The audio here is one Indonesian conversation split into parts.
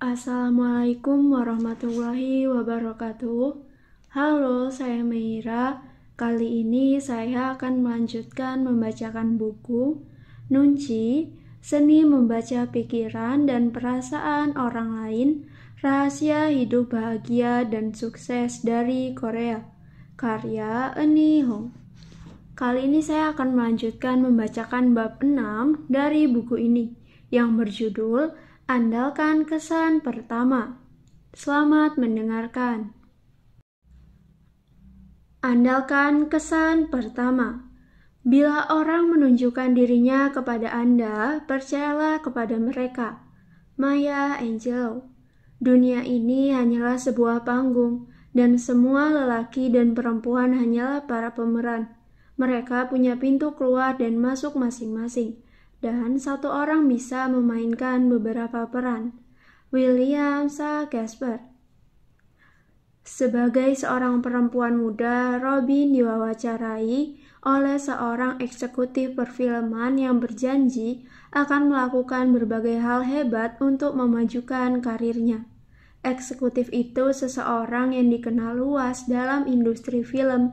Assalamualaikum warahmatullahi wabarakatuh. Halo, saya Meira. Kali ini saya akan melanjutkan membacakan buku Nunci, Seni Membaca Pikiran dan Perasaan Orang Lain, Rahasia Hidup Bahagia dan Sukses dari Korea, karya Eni Hong. Kali ini saya akan melanjutkan membacakan bab 6 dari buku ini yang berjudul Andalkan kesan pertama. Selamat mendengarkan. Andalkan kesan pertama. Bila orang menunjukkan dirinya kepada Anda, percayalah kepada mereka. Maya Angel. Dunia ini hanyalah sebuah panggung, dan semua lelaki dan perempuan hanyalah para pemeran. Mereka punya pintu keluar dan masuk masing-masing dan satu orang bisa memainkan beberapa peran. William S. Casper. Sebagai seorang perempuan muda, Robin diwawancarai oleh seorang eksekutif perfilman yang berjanji akan melakukan berbagai hal hebat untuk memajukan karirnya. Eksekutif itu seseorang yang dikenal luas dalam industri film,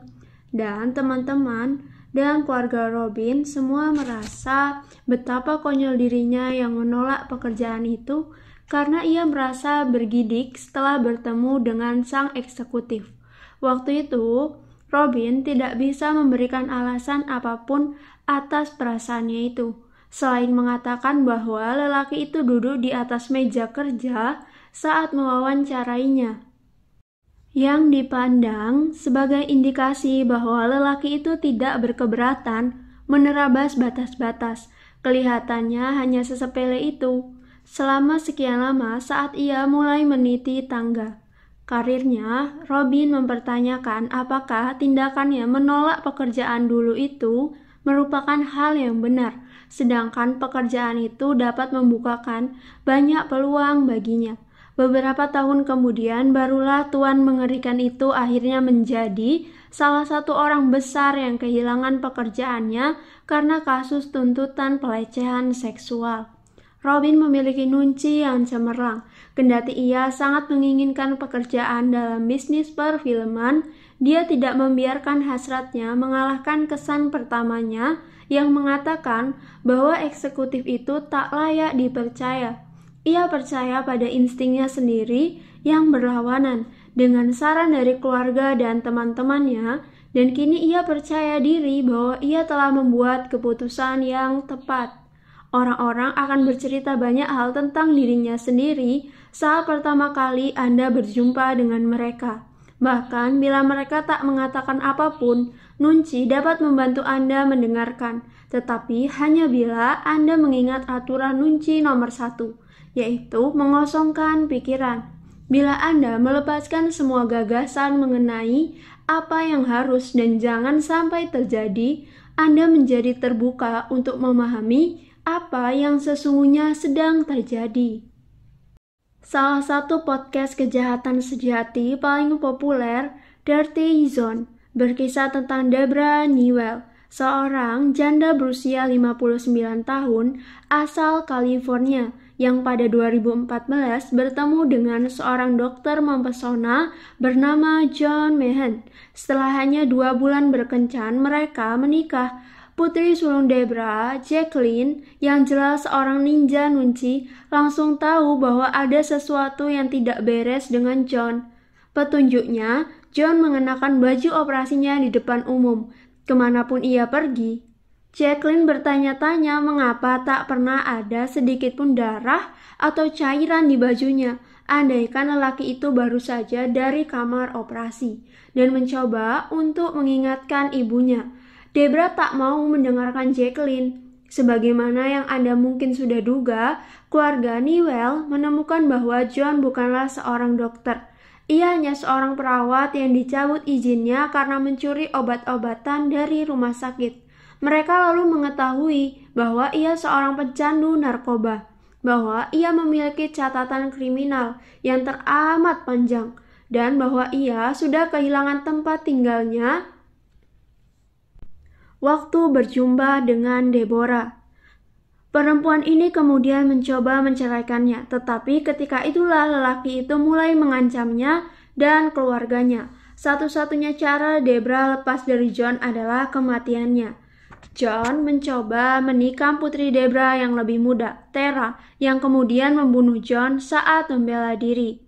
dan teman-teman dan keluarga Robin semua merasa betapa konyol dirinya yang menolak pekerjaan itu karena ia merasa bergidik setelah bertemu dengan sang eksekutif. Waktu itu, Robin tidak bisa memberikan alasan apapun atas perasaannya itu. Selain mengatakan bahwa lelaki itu duduk di atas meja kerja saat mewawancarainya, yang dipandang sebagai indikasi bahwa lelaki itu tidak berkeberatan menerabas batas-batas. Kelihatannya hanya sesepele itu. Selama sekian lama saat ia mulai meniti tangga. Karirnya, Robin mempertanyakan apakah tindakannya menolak pekerjaan dulu itu merupakan hal yang benar, sedangkan pekerjaan itu dapat membukakan banyak peluang baginya. Beberapa tahun kemudian barulah tuan mengerikan itu akhirnya menjadi salah satu orang besar yang kehilangan pekerjaannya karena kasus tuntutan pelecehan seksual. Robin memiliki nunci yang cemerlang. Kendati ia sangat menginginkan pekerjaan dalam bisnis perfilman, dia tidak membiarkan hasratnya mengalahkan kesan pertamanya yang mengatakan bahwa eksekutif itu tak layak dipercaya. Ia percaya pada instingnya sendiri yang berlawanan dengan saran dari keluarga dan teman-temannya, dan kini ia percaya diri bahwa ia telah membuat keputusan yang tepat. Orang-orang akan bercerita banyak hal tentang dirinya sendiri saat pertama kali Anda berjumpa dengan mereka. Bahkan bila mereka tak mengatakan apapun, Nunci dapat membantu Anda mendengarkan, tetapi hanya bila Anda mengingat aturan Nunci nomor satu yaitu mengosongkan pikiran. Bila Anda melepaskan semua gagasan mengenai apa yang harus dan jangan sampai terjadi, Anda menjadi terbuka untuk memahami apa yang sesungguhnya sedang terjadi. Salah satu podcast kejahatan sejati paling populer, Dirty Zone, berkisah tentang Debra Newell, seorang janda berusia 59 tahun asal California yang pada 2014 bertemu dengan seorang dokter mempesona bernama John Mehan. Setelah hanya dua bulan berkencan, mereka menikah. Putri sulung Debra, Jacqueline, yang jelas seorang ninja nunci, langsung tahu bahwa ada sesuatu yang tidak beres dengan John. Petunjuknya, John mengenakan baju operasinya di depan umum, kemanapun ia pergi. Jacqueline bertanya-tanya mengapa tak pernah ada sedikit pun darah atau cairan di bajunya. Andaikan lelaki itu baru saja dari kamar operasi dan mencoba untuk mengingatkan ibunya. Debra tak mau mendengarkan Jacqueline. Sebagaimana yang Anda mungkin sudah duga, keluarga Newell menemukan bahwa John bukanlah seorang dokter. Ia hanya seorang perawat yang dicabut izinnya karena mencuri obat-obatan dari rumah sakit. Mereka lalu mengetahui bahwa ia seorang pecandu narkoba, bahwa ia memiliki catatan kriminal yang teramat panjang, dan bahwa ia sudah kehilangan tempat tinggalnya waktu berjumpa dengan Deborah. Perempuan ini kemudian mencoba menceraikannya, tetapi ketika itulah lelaki itu mulai mengancamnya dan keluarganya. Satu-satunya cara Debra lepas dari John adalah kematiannya. John mencoba menikam putri Debra yang lebih muda, Tera, yang kemudian membunuh John saat membela diri.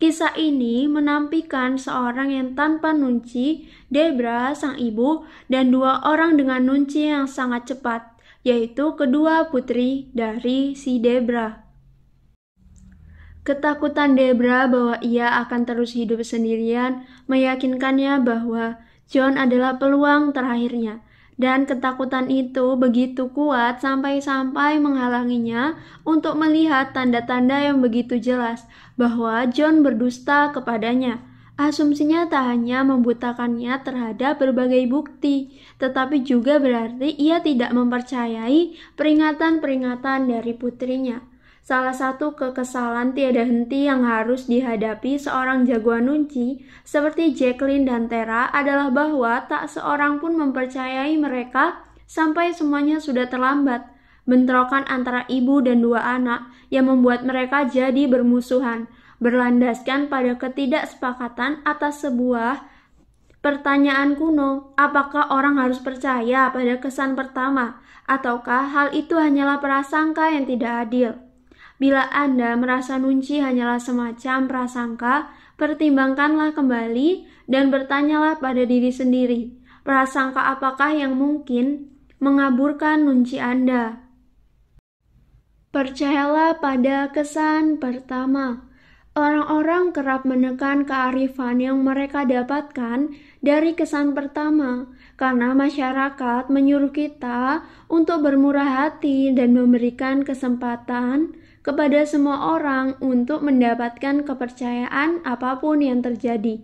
Kisah ini menampilkan seorang yang tanpa nunci, Debra sang ibu, dan dua orang dengan nunci yang sangat cepat, yaitu kedua putri dari si Debra. Ketakutan Debra bahwa ia akan terus hidup sendirian meyakinkannya bahwa John adalah peluang terakhirnya, dan ketakutan itu begitu kuat sampai-sampai menghalanginya untuk melihat tanda-tanda yang begitu jelas bahwa John berdusta kepadanya. Asumsinya tak hanya membutakannya terhadap berbagai bukti, tetapi juga berarti ia tidak mempercayai peringatan-peringatan dari putrinya. Salah satu kekesalan tiada henti yang harus dihadapi seorang jagoan nunci seperti Jacqueline dan Tera adalah bahwa tak seorang pun mempercayai mereka sampai semuanya sudah terlambat. Bentrokan antara ibu dan dua anak yang membuat mereka jadi bermusuhan berlandaskan pada ketidaksepakatan atas sebuah pertanyaan kuno. Apakah orang harus percaya pada kesan pertama ataukah hal itu hanyalah prasangka yang tidak adil? Bila Anda merasa nunci hanyalah semacam prasangka, pertimbangkanlah kembali dan bertanyalah pada diri sendiri. Prasangka apakah yang mungkin mengaburkan nunci Anda? Percayalah pada kesan pertama. Orang-orang kerap menekan kearifan yang mereka dapatkan dari kesan pertama, karena masyarakat menyuruh kita untuk bermurah hati dan memberikan kesempatan kepada semua orang untuk mendapatkan kepercayaan apapun yang terjadi.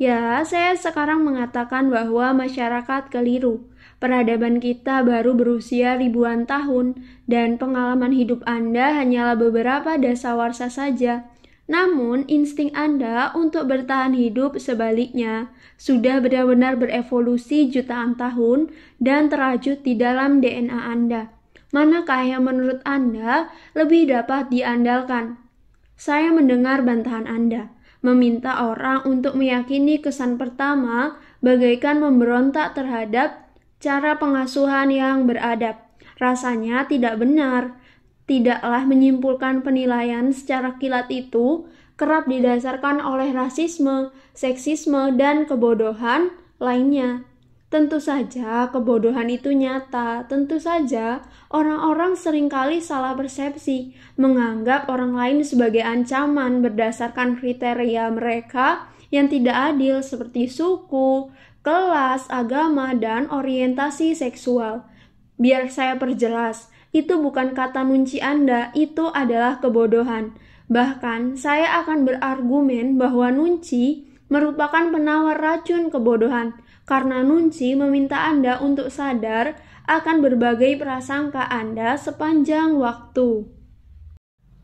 Ya, saya sekarang mengatakan bahwa masyarakat keliru. Peradaban kita baru berusia ribuan tahun, dan pengalaman hidup Anda hanyalah beberapa dasawarsa saja. Namun, insting Anda untuk bertahan hidup sebaliknya sudah benar-benar berevolusi jutaan tahun dan terajut di dalam DNA Anda. Manakah yang menurut Anda lebih dapat diandalkan? Saya mendengar bantahan Anda, meminta orang untuk meyakini kesan pertama bagaikan memberontak terhadap cara pengasuhan yang beradab. Rasanya tidak benar. Tidaklah menyimpulkan penilaian secara kilat itu kerap didasarkan oleh rasisme, seksisme, dan kebodohan lainnya. Tentu saja kebodohan itu nyata. Tentu saja orang-orang seringkali salah persepsi, menganggap orang lain sebagai ancaman berdasarkan kriteria mereka yang tidak adil seperti suku, kelas, agama, dan orientasi seksual. Biar saya perjelas, itu bukan kata nunci Anda, itu adalah kebodohan. Bahkan, saya akan berargumen bahwa nunci merupakan penawar racun kebodohan karena Nunci meminta Anda untuk sadar akan berbagai prasangka Anda sepanjang waktu.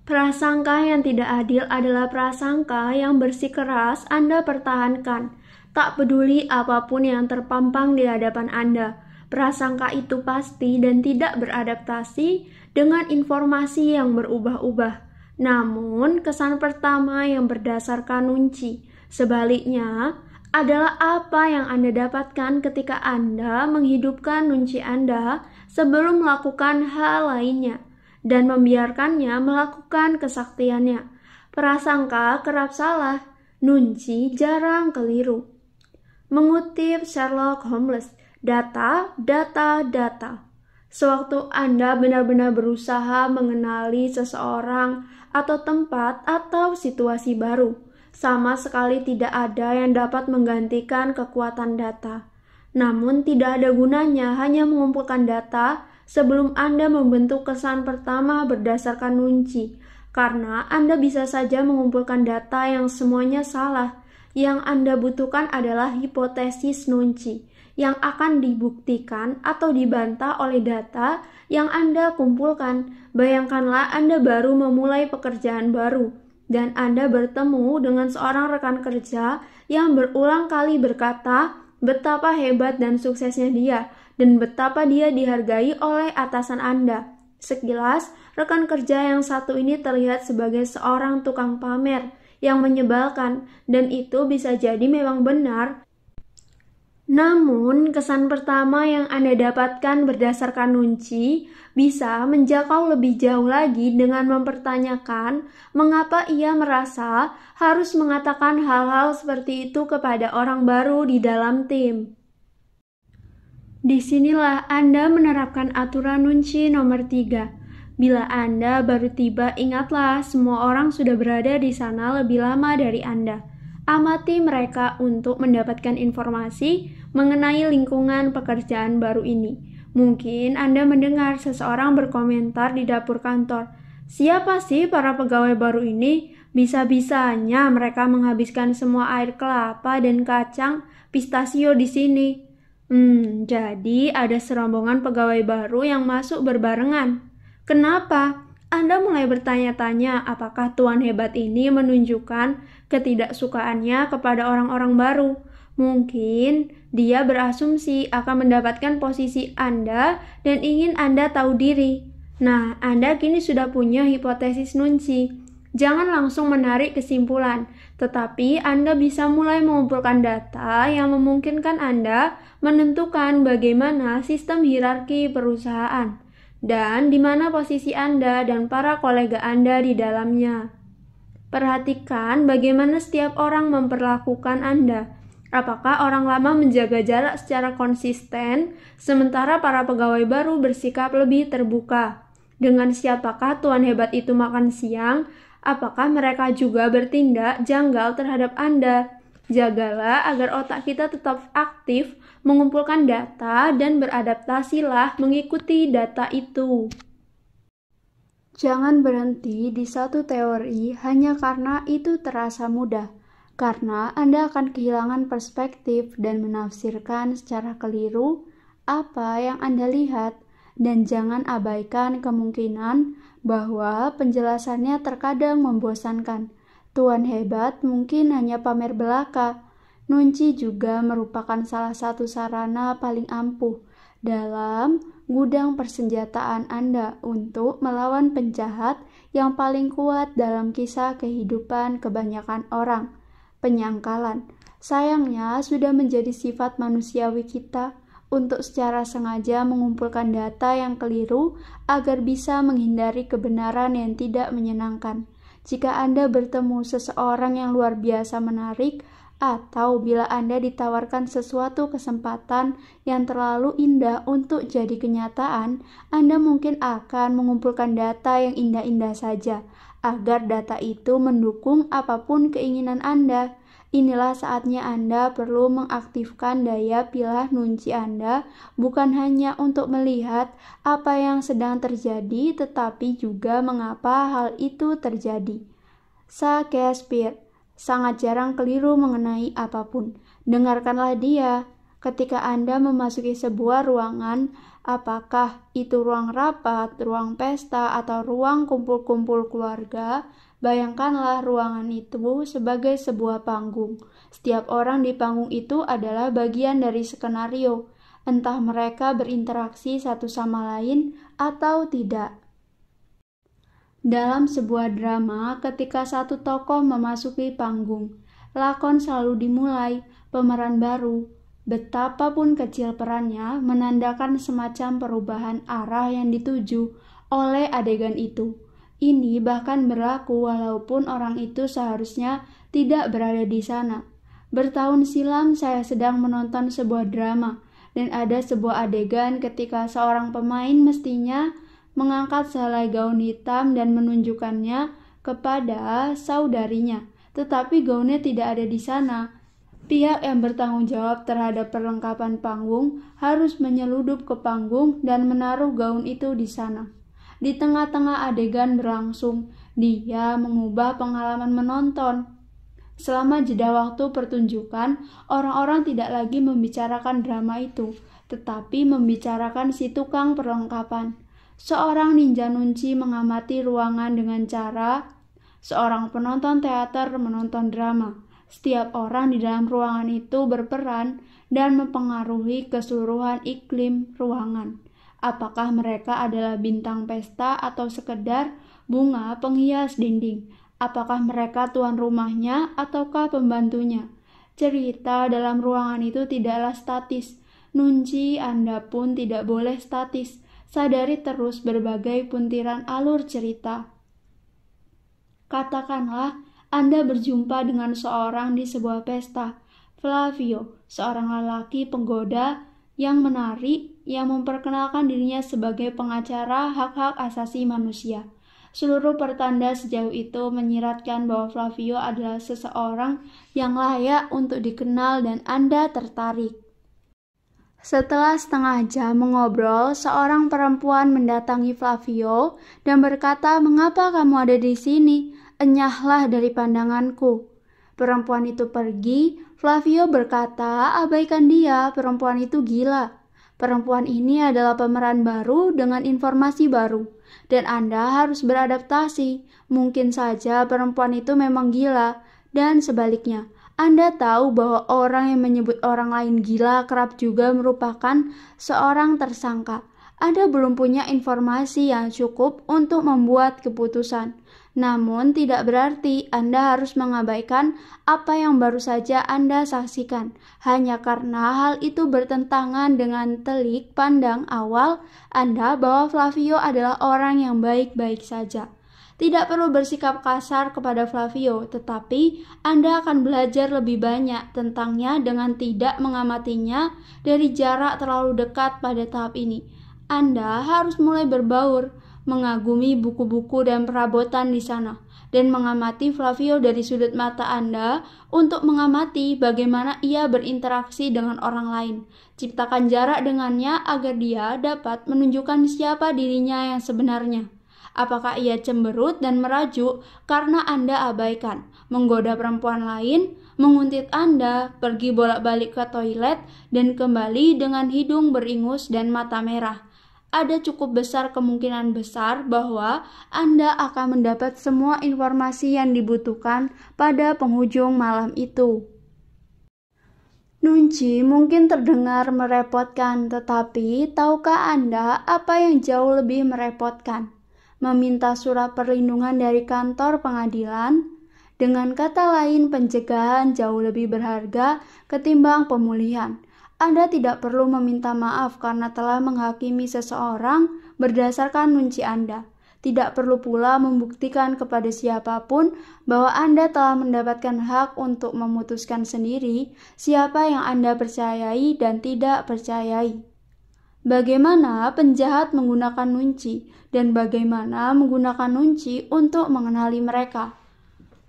Prasangka yang tidak adil adalah prasangka yang bersikeras Anda pertahankan, tak peduli apapun yang terpampang di hadapan Anda. Prasangka itu pasti dan tidak beradaptasi dengan informasi yang berubah-ubah. Namun, kesan pertama yang berdasarkan nunci. Sebaliknya, adalah apa yang Anda dapatkan ketika Anda menghidupkan nunci Anda sebelum melakukan hal lainnya dan membiarkannya melakukan kesaktiannya. Prasangka kerap salah, nunci jarang keliru. Mengutip Sherlock Holmes, data, data, data. Sewaktu Anda benar-benar berusaha mengenali seseorang atau tempat atau situasi baru, sama sekali tidak ada yang dapat menggantikan kekuatan data. Namun, tidak ada gunanya hanya mengumpulkan data sebelum Anda membentuk kesan pertama berdasarkan kunci, karena Anda bisa saja mengumpulkan data yang semuanya salah. Yang Anda butuhkan adalah hipotesis nunci yang akan dibuktikan atau dibantah oleh data yang Anda kumpulkan. Bayangkanlah Anda baru memulai pekerjaan baru dan Anda bertemu dengan seorang rekan kerja yang berulang kali berkata betapa hebat dan suksesnya dia, dan betapa dia dihargai oleh atasan Anda. Sekilas, rekan kerja yang satu ini terlihat sebagai seorang tukang pamer yang menyebalkan, dan itu bisa jadi memang benar, namun, kesan pertama yang Anda dapatkan berdasarkan nunci bisa menjangkau lebih jauh lagi dengan mempertanyakan mengapa ia merasa harus mengatakan hal-hal seperti itu kepada orang baru di dalam tim. Disinilah Anda menerapkan aturan nunci nomor tiga. Bila Anda baru tiba, ingatlah semua orang sudah berada di sana lebih lama dari Anda amati mereka untuk mendapatkan informasi mengenai lingkungan pekerjaan baru ini. Mungkin Anda mendengar seseorang berkomentar di dapur kantor, "Siapa sih para pegawai baru ini? Bisa-bisanya mereka menghabiskan semua air kelapa dan kacang pistasio di sini." Hmm, jadi ada serombongan pegawai baru yang masuk berbarengan. Kenapa? Anda mulai bertanya-tanya apakah tuan hebat ini menunjukkan ketidaksukaannya kepada orang-orang baru. Mungkin dia berasumsi akan mendapatkan posisi Anda dan ingin Anda tahu diri. Nah, Anda kini sudah punya hipotesis nunci. Jangan langsung menarik kesimpulan, tetapi Anda bisa mulai mengumpulkan data yang memungkinkan Anda menentukan bagaimana sistem hierarki perusahaan dan di mana posisi Anda dan para kolega Anda di dalamnya. Perhatikan bagaimana setiap orang memperlakukan Anda. Apakah orang lama menjaga jarak secara konsisten, sementara para pegawai baru bersikap lebih terbuka? Dengan siapakah tuan hebat itu makan siang? Apakah mereka juga bertindak janggal terhadap Anda? Jagalah agar otak kita tetap aktif mengumpulkan data dan beradaptasilah mengikuti data itu. Jangan berhenti di satu teori hanya karena itu terasa mudah, karena Anda akan kehilangan perspektif dan menafsirkan secara keliru apa yang Anda lihat dan jangan abaikan kemungkinan bahwa penjelasannya terkadang membosankan. Tuan hebat mungkin hanya pamer belaka, Nunci juga merupakan salah satu sarana paling ampuh dalam gudang persenjataan Anda untuk melawan penjahat yang paling kuat dalam kisah kehidupan kebanyakan orang, penyangkalan. Sayangnya, sudah menjadi sifat manusiawi kita untuk secara sengaja mengumpulkan data yang keliru agar bisa menghindari kebenaran yang tidak menyenangkan. Jika Anda bertemu seseorang yang luar biasa menarik, atau bila Anda ditawarkan sesuatu kesempatan yang terlalu indah untuk jadi kenyataan, Anda mungkin akan mengumpulkan data yang indah-indah saja agar data itu mendukung apapun keinginan Anda. Inilah saatnya Anda perlu mengaktifkan daya pilah nunci Anda, bukan hanya untuk melihat apa yang sedang terjadi, tetapi juga mengapa hal itu terjadi. Shakespeare sangat jarang keliru mengenai apapun. Dengarkanlah dia ketika Anda memasuki sebuah ruangan, apakah itu ruang rapat, ruang pesta, atau ruang kumpul-kumpul keluarga. Bayangkanlah ruangan itu sebagai sebuah panggung. Setiap orang di panggung itu adalah bagian dari skenario, entah mereka berinteraksi satu sama lain atau tidak. Dalam sebuah drama, ketika satu tokoh memasuki panggung, lakon selalu dimulai, pemeran baru, betapapun kecil perannya, menandakan semacam perubahan arah yang dituju oleh adegan itu. Ini bahkan berlaku walaupun orang itu seharusnya tidak berada di sana. Bertahun silam saya sedang menonton sebuah drama dan ada sebuah adegan ketika seorang pemain mestinya mengangkat selai gaun hitam dan menunjukkannya kepada saudarinya. Tetapi gaunnya tidak ada di sana. Pihak yang bertanggung jawab terhadap perlengkapan panggung harus menyeludup ke panggung dan menaruh gaun itu di sana. Di tengah-tengah adegan berlangsung, dia mengubah pengalaman menonton. Selama jeda waktu pertunjukan, orang-orang tidak lagi membicarakan drama itu, tetapi membicarakan si tukang perlengkapan seorang ninja nunci mengamati ruangan dengan cara seorang penonton teater menonton drama. Setiap orang di dalam ruangan itu berperan dan mempengaruhi keseluruhan iklim ruangan. Apakah mereka adalah bintang pesta atau sekedar bunga penghias dinding? Apakah mereka tuan rumahnya ataukah pembantunya? Cerita dalam ruangan itu tidaklah statis. Nunci Anda pun tidak boleh statis sadari terus berbagai puntiran alur cerita. Katakanlah Anda berjumpa dengan seorang di sebuah pesta, Flavio, seorang lelaki penggoda yang menarik yang memperkenalkan dirinya sebagai pengacara hak-hak asasi manusia. Seluruh pertanda sejauh itu menyiratkan bahwa Flavio adalah seseorang yang layak untuk dikenal dan Anda tertarik. Setelah setengah jam mengobrol, seorang perempuan mendatangi Flavio dan berkata, "Mengapa kamu ada di sini? Enyahlah dari pandanganku." Perempuan itu pergi. Flavio berkata, "Abaikan dia, perempuan itu gila." Perempuan ini adalah pemeran baru dengan informasi baru, dan Anda harus beradaptasi. Mungkin saja perempuan itu memang gila, dan sebaliknya. Anda tahu bahwa orang yang menyebut orang lain gila kerap juga merupakan seorang tersangka. Anda belum punya informasi yang cukup untuk membuat keputusan. Namun, tidak berarti Anda harus mengabaikan apa yang baru saja Anda saksikan. Hanya karena hal itu bertentangan dengan telik pandang awal Anda bahwa Flavio adalah orang yang baik-baik saja. Tidak perlu bersikap kasar kepada Flavio, tetapi Anda akan belajar lebih banyak tentangnya dengan tidak mengamatinya dari jarak terlalu dekat pada tahap ini. Anda harus mulai berbaur, mengagumi buku-buku dan perabotan di sana, dan mengamati Flavio dari sudut mata Anda untuk mengamati bagaimana ia berinteraksi dengan orang lain. Ciptakan jarak dengannya agar dia dapat menunjukkan siapa dirinya yang sebenarnya. Apakah ia cemberut dan merajuk karena Anda abaikan, menggoda perempuan lain, menguntit Anda, pergi bolak-balik ke toilet, dan kembali dengan hidung beringus dan mata merah? ada cukup besar kemungkinan besar bahwa Anda akan mendapat semua informasi yang dibutuhkan pada penghujung malam itu. Nunci mungkin terdengar merepotkan, tetapi tahukah Anda apa yang jauh lebih merepotkan? meminta surat perlindungan dari kantor pengadilan. Dengan kata lain, pencegahan jauh lebih berharga ketimbang pemulihan. Anda tidak perlu meminta maaf karena telah menghakimi seseorang berdasarkan nunci Anda. Tidak perlu pula membuktikan kepada siapapun bahwa Anda telah mendapatkan hak untuk memutuskan sendiri siapa yang Anda percayai dan tidak percayai. Bagaimana penjahat menggunakan nunci? dan bagaimana menggunakan nunci untuk mengenali mereka.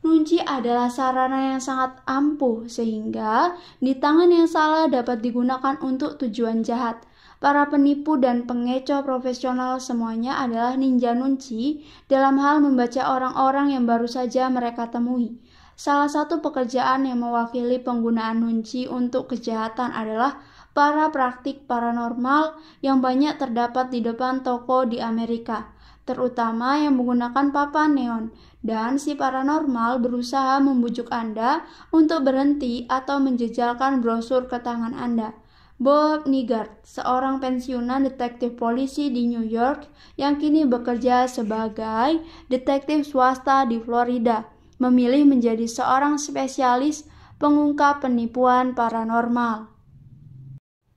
Nunci adalah sarana yang sangat ampuh sehingga di tangan yang salah dapat digunakan untuk tujuan jahat. Para penipu dan pengecoh profesional semuanya adalah ninja nunci dalam hal membaca orang-orang yang baru saja mereka temui. Salah satu pekerjaan yang mewakili penggunaan nunci untuk kejahatan adalah para praktik paranormal yang banyak terdapat di depan toko di Amerika, terutama yang menggunakan papan neon, dan si paranormal berusaha membujuk Anda untuk berhenti atau menjejalkan brosur ke tangan Anda. Bob Nigard, seorang pensiunan detektif polisi di New York yang kini bekerja sebagai detektif swasta di Florida, memilih menjadi seorang spesialis pengungkap penipuan paranormal.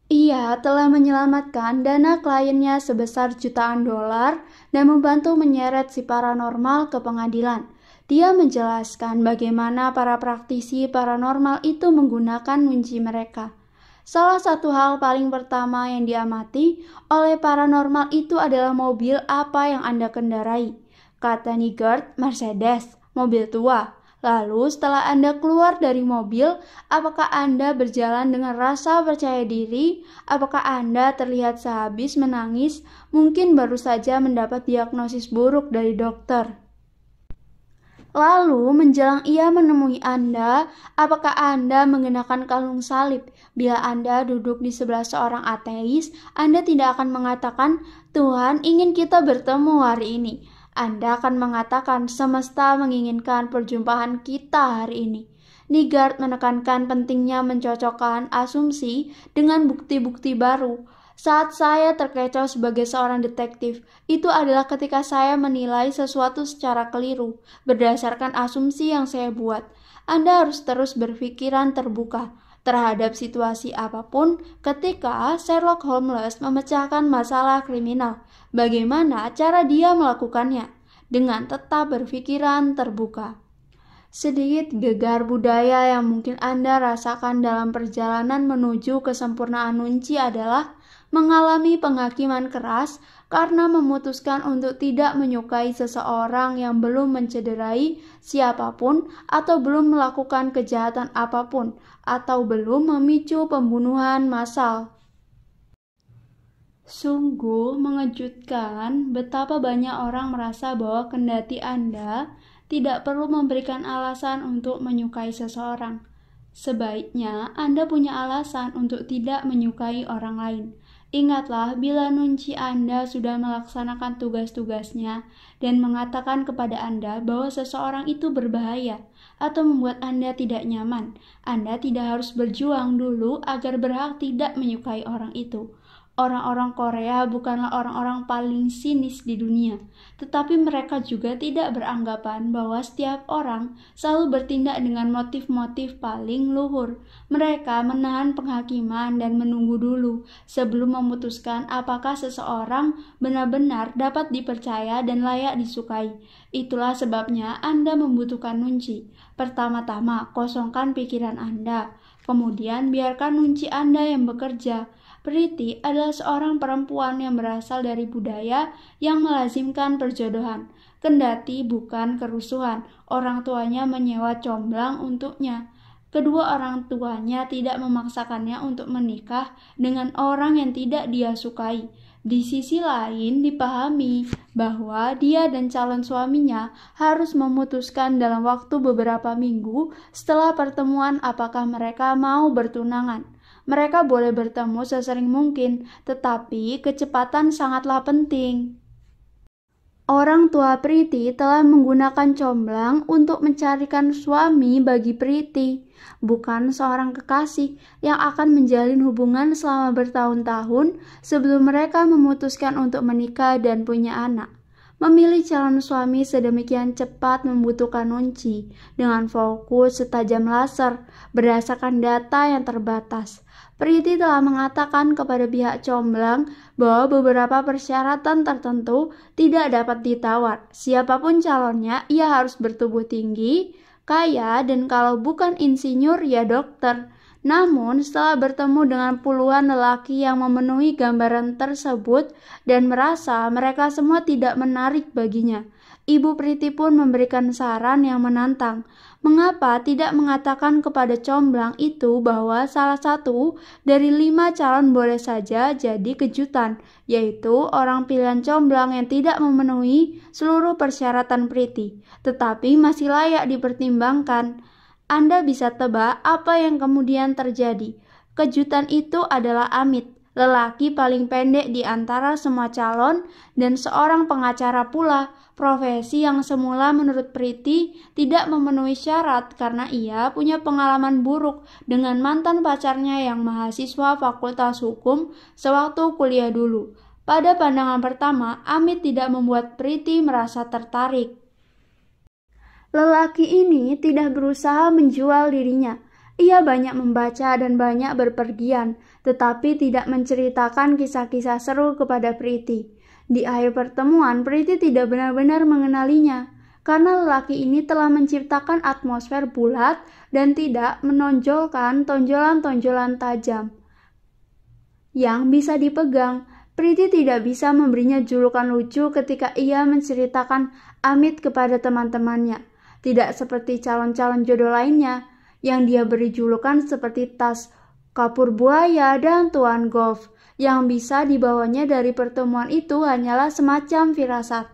Ia telah menyelamatkan dana kliennya sebesar jutaan dolar dan membantu menyeret si paranormal ke pengadilan. Dia menjelaskan bagaimana para praktisi paranormal itu menggunakan kunci mereka. Salah satu hal paling pertama yang diamati oleh paranormal itu adalah mobil apa yang Anda kendarai. Kata Nigert, Mercedes, mobil tua. Lalu, setelah Anda keluar dari mobil, apakah Anda berjalan dengan rasa percaya diri? Apakah Anda terlihat sehabis menangis? Mungkin baru saja mendapat diagnosis buruk dari dokter. Lalu, menjelang ia menemui Anda, apakah Anda mengenakan kalung salib? Bila Anda duduk di sebelah seorang ateis, Anda tidak akan mengatakan, "Tuhan ingin kita bertemu hari ini." Anda akan mengatakan semesta menginginkan perjumpaan kita hari ini. Nigard menekankan pentingnya mencocokkan asumsi dengan bukti-bukti baru. Saat saya terkecoh sebagai seorang detektif, itu adalah ketika saya menilai sesuatu secara keliru berdasarkan asumsi yang saya buat. Anda harus terus berpikiran terbuka terhadap situasi apapun ketika Sherlock Holmes memecahkan masalah kriminal bagaimana cara dia melakukannya dengan tetap berpikiran terbuka. Sedikit gegar budaya yang mungkin Anda rasakan dalam perjalanan menuju kesempurnaan nunci adalah mengalami penghakiman keras karena memutuskan untuk tidak menyukai seseorang yang belum mencederai siapapun atau belum melakukan kejahatan apapun atau belum memicu pembunuhan massal. Sungguh mengejutkan betapa banyak orang merasa bahwa kendati Anda tidak perlu memberikan alasan untuk menyukai seseorang. Sebaiknya Anda punya alasan untuk tidak menyukai orang lain. Ingatlah bila nunci Anda sudah melaksanakan tugas-tugasnya dan mengatakan kepada Anda bahwa seseorang itu berbahaya atau membuat Anda tidak nyaman. Anda tidak harus berjuang dulu agar berhak tidak menyukai orang itu orang-orang Korea bukanlah orang-orang paling sinis di dunia tetapi mereka juga tidak beranggapan bahwa setiap orang selalu bertindak dengan motif-motif paling luhur. Mereka menahan penghakiman dan menunggu dulu sebelum memutuskan apakah seseorang benar-benar dapat dipercaya dan layak disukai. Itulah sebabnya Anda membutuhkan nunci. Pertama-tama, kosongkan pikiran Anda. Kemudian, biarkan nunci Anda yang bekerja. Priti adalah seorang perempuan yang berasal dari budaya yang melazimkan perjodohan, kendati bukan kerusuhan. Orang tuanya menyewa comblang untuknya. Kedua orang tuanya tidak memaksakannya untuk menikah dengan orang yang tidak dia sukai. Di sisi lain, dipahami bahwa dia dan calon suaminya harus memutuskan dalam waktu beberapa minggu setelah pertemuan apakah mereka mau bertunangan. Mereka boleh bertemu sesering mungkin, tetapi kecepatan sangatlah penting. Orang tua Priti telah menggunakan comblang untuk mencarikan suami bagi Priti, bukan seorang kekasih yang akan menjalin hubungan selama bertahun-tahun sebelum mereka memutuskan untuk menikah dan punya anak. Memilih calon suami sedemikian cepat membutuhkan kunci dengan fokus setajam laser berdasarkan data yang terbatas. Priti telah mengatakan kepada pihak Comblang bahwa beberapa persyaratan tertentu tidak dapat ditawar. Siapapun calonnya, ia harus bertubuh tinggi, kaya, dan kalau bukan insinyur ya dokter. Namun, setelah bertemu dengan puluhan lelaki yang memenuhi gambaran tersebut dan merasa mereka semua tidak menarik baginya, Ibu Priti pun memberikan saran yang menantang. Mengapa tidak mengatakan kepada comblang itu bahwa salah satu dari lima calon boleh saja jadi kejutan, yaitu orang pilihan comblang yang tidak memenuhi seluruh persyaratan priti, tetapi masih layak dipertimbangkan? Anda bisa tebak apa yang kemudian terjadi. Kejutan itu adalah Amit, lelaki paling pendek di antara semua calon, dan seorang pengacara pula Profesi yang semula menurut Priti tidak memenuhi syarat karena ia punya pengalaman buruk dengan mantan pacarnya yang mahasiswa Fakultas Hukum sewaktu kuliah dulu. Pada pandangan pertama, Amit tidak membuat Priti merasa tertarik. Lelaki ini tidak berusaha menjual dirinya. Ia banyak membaca dan banyak berpergian, tetapi tidak menceritakan kisah-kisah seru kepada Priti. Di akhir pertemuan, Priti tidak benar-benar mengenalinya karena lelaki ini telah menciptakan atmosfer bulat dan tidak menonjolkan tonjolan-tonjolan tajam yang bisa dipegang. Priti tidak bisa memberinya julukan lucu ketika ia menceritakan Amit kepada teman-temannya. Tidak seperti calon-calon jodoh lainnya yang dia beri julukan seperti tas kapur buaya dan tuan golf. Yang bisa dibawanya dari pertemuan itu hanyalah semacam firasat.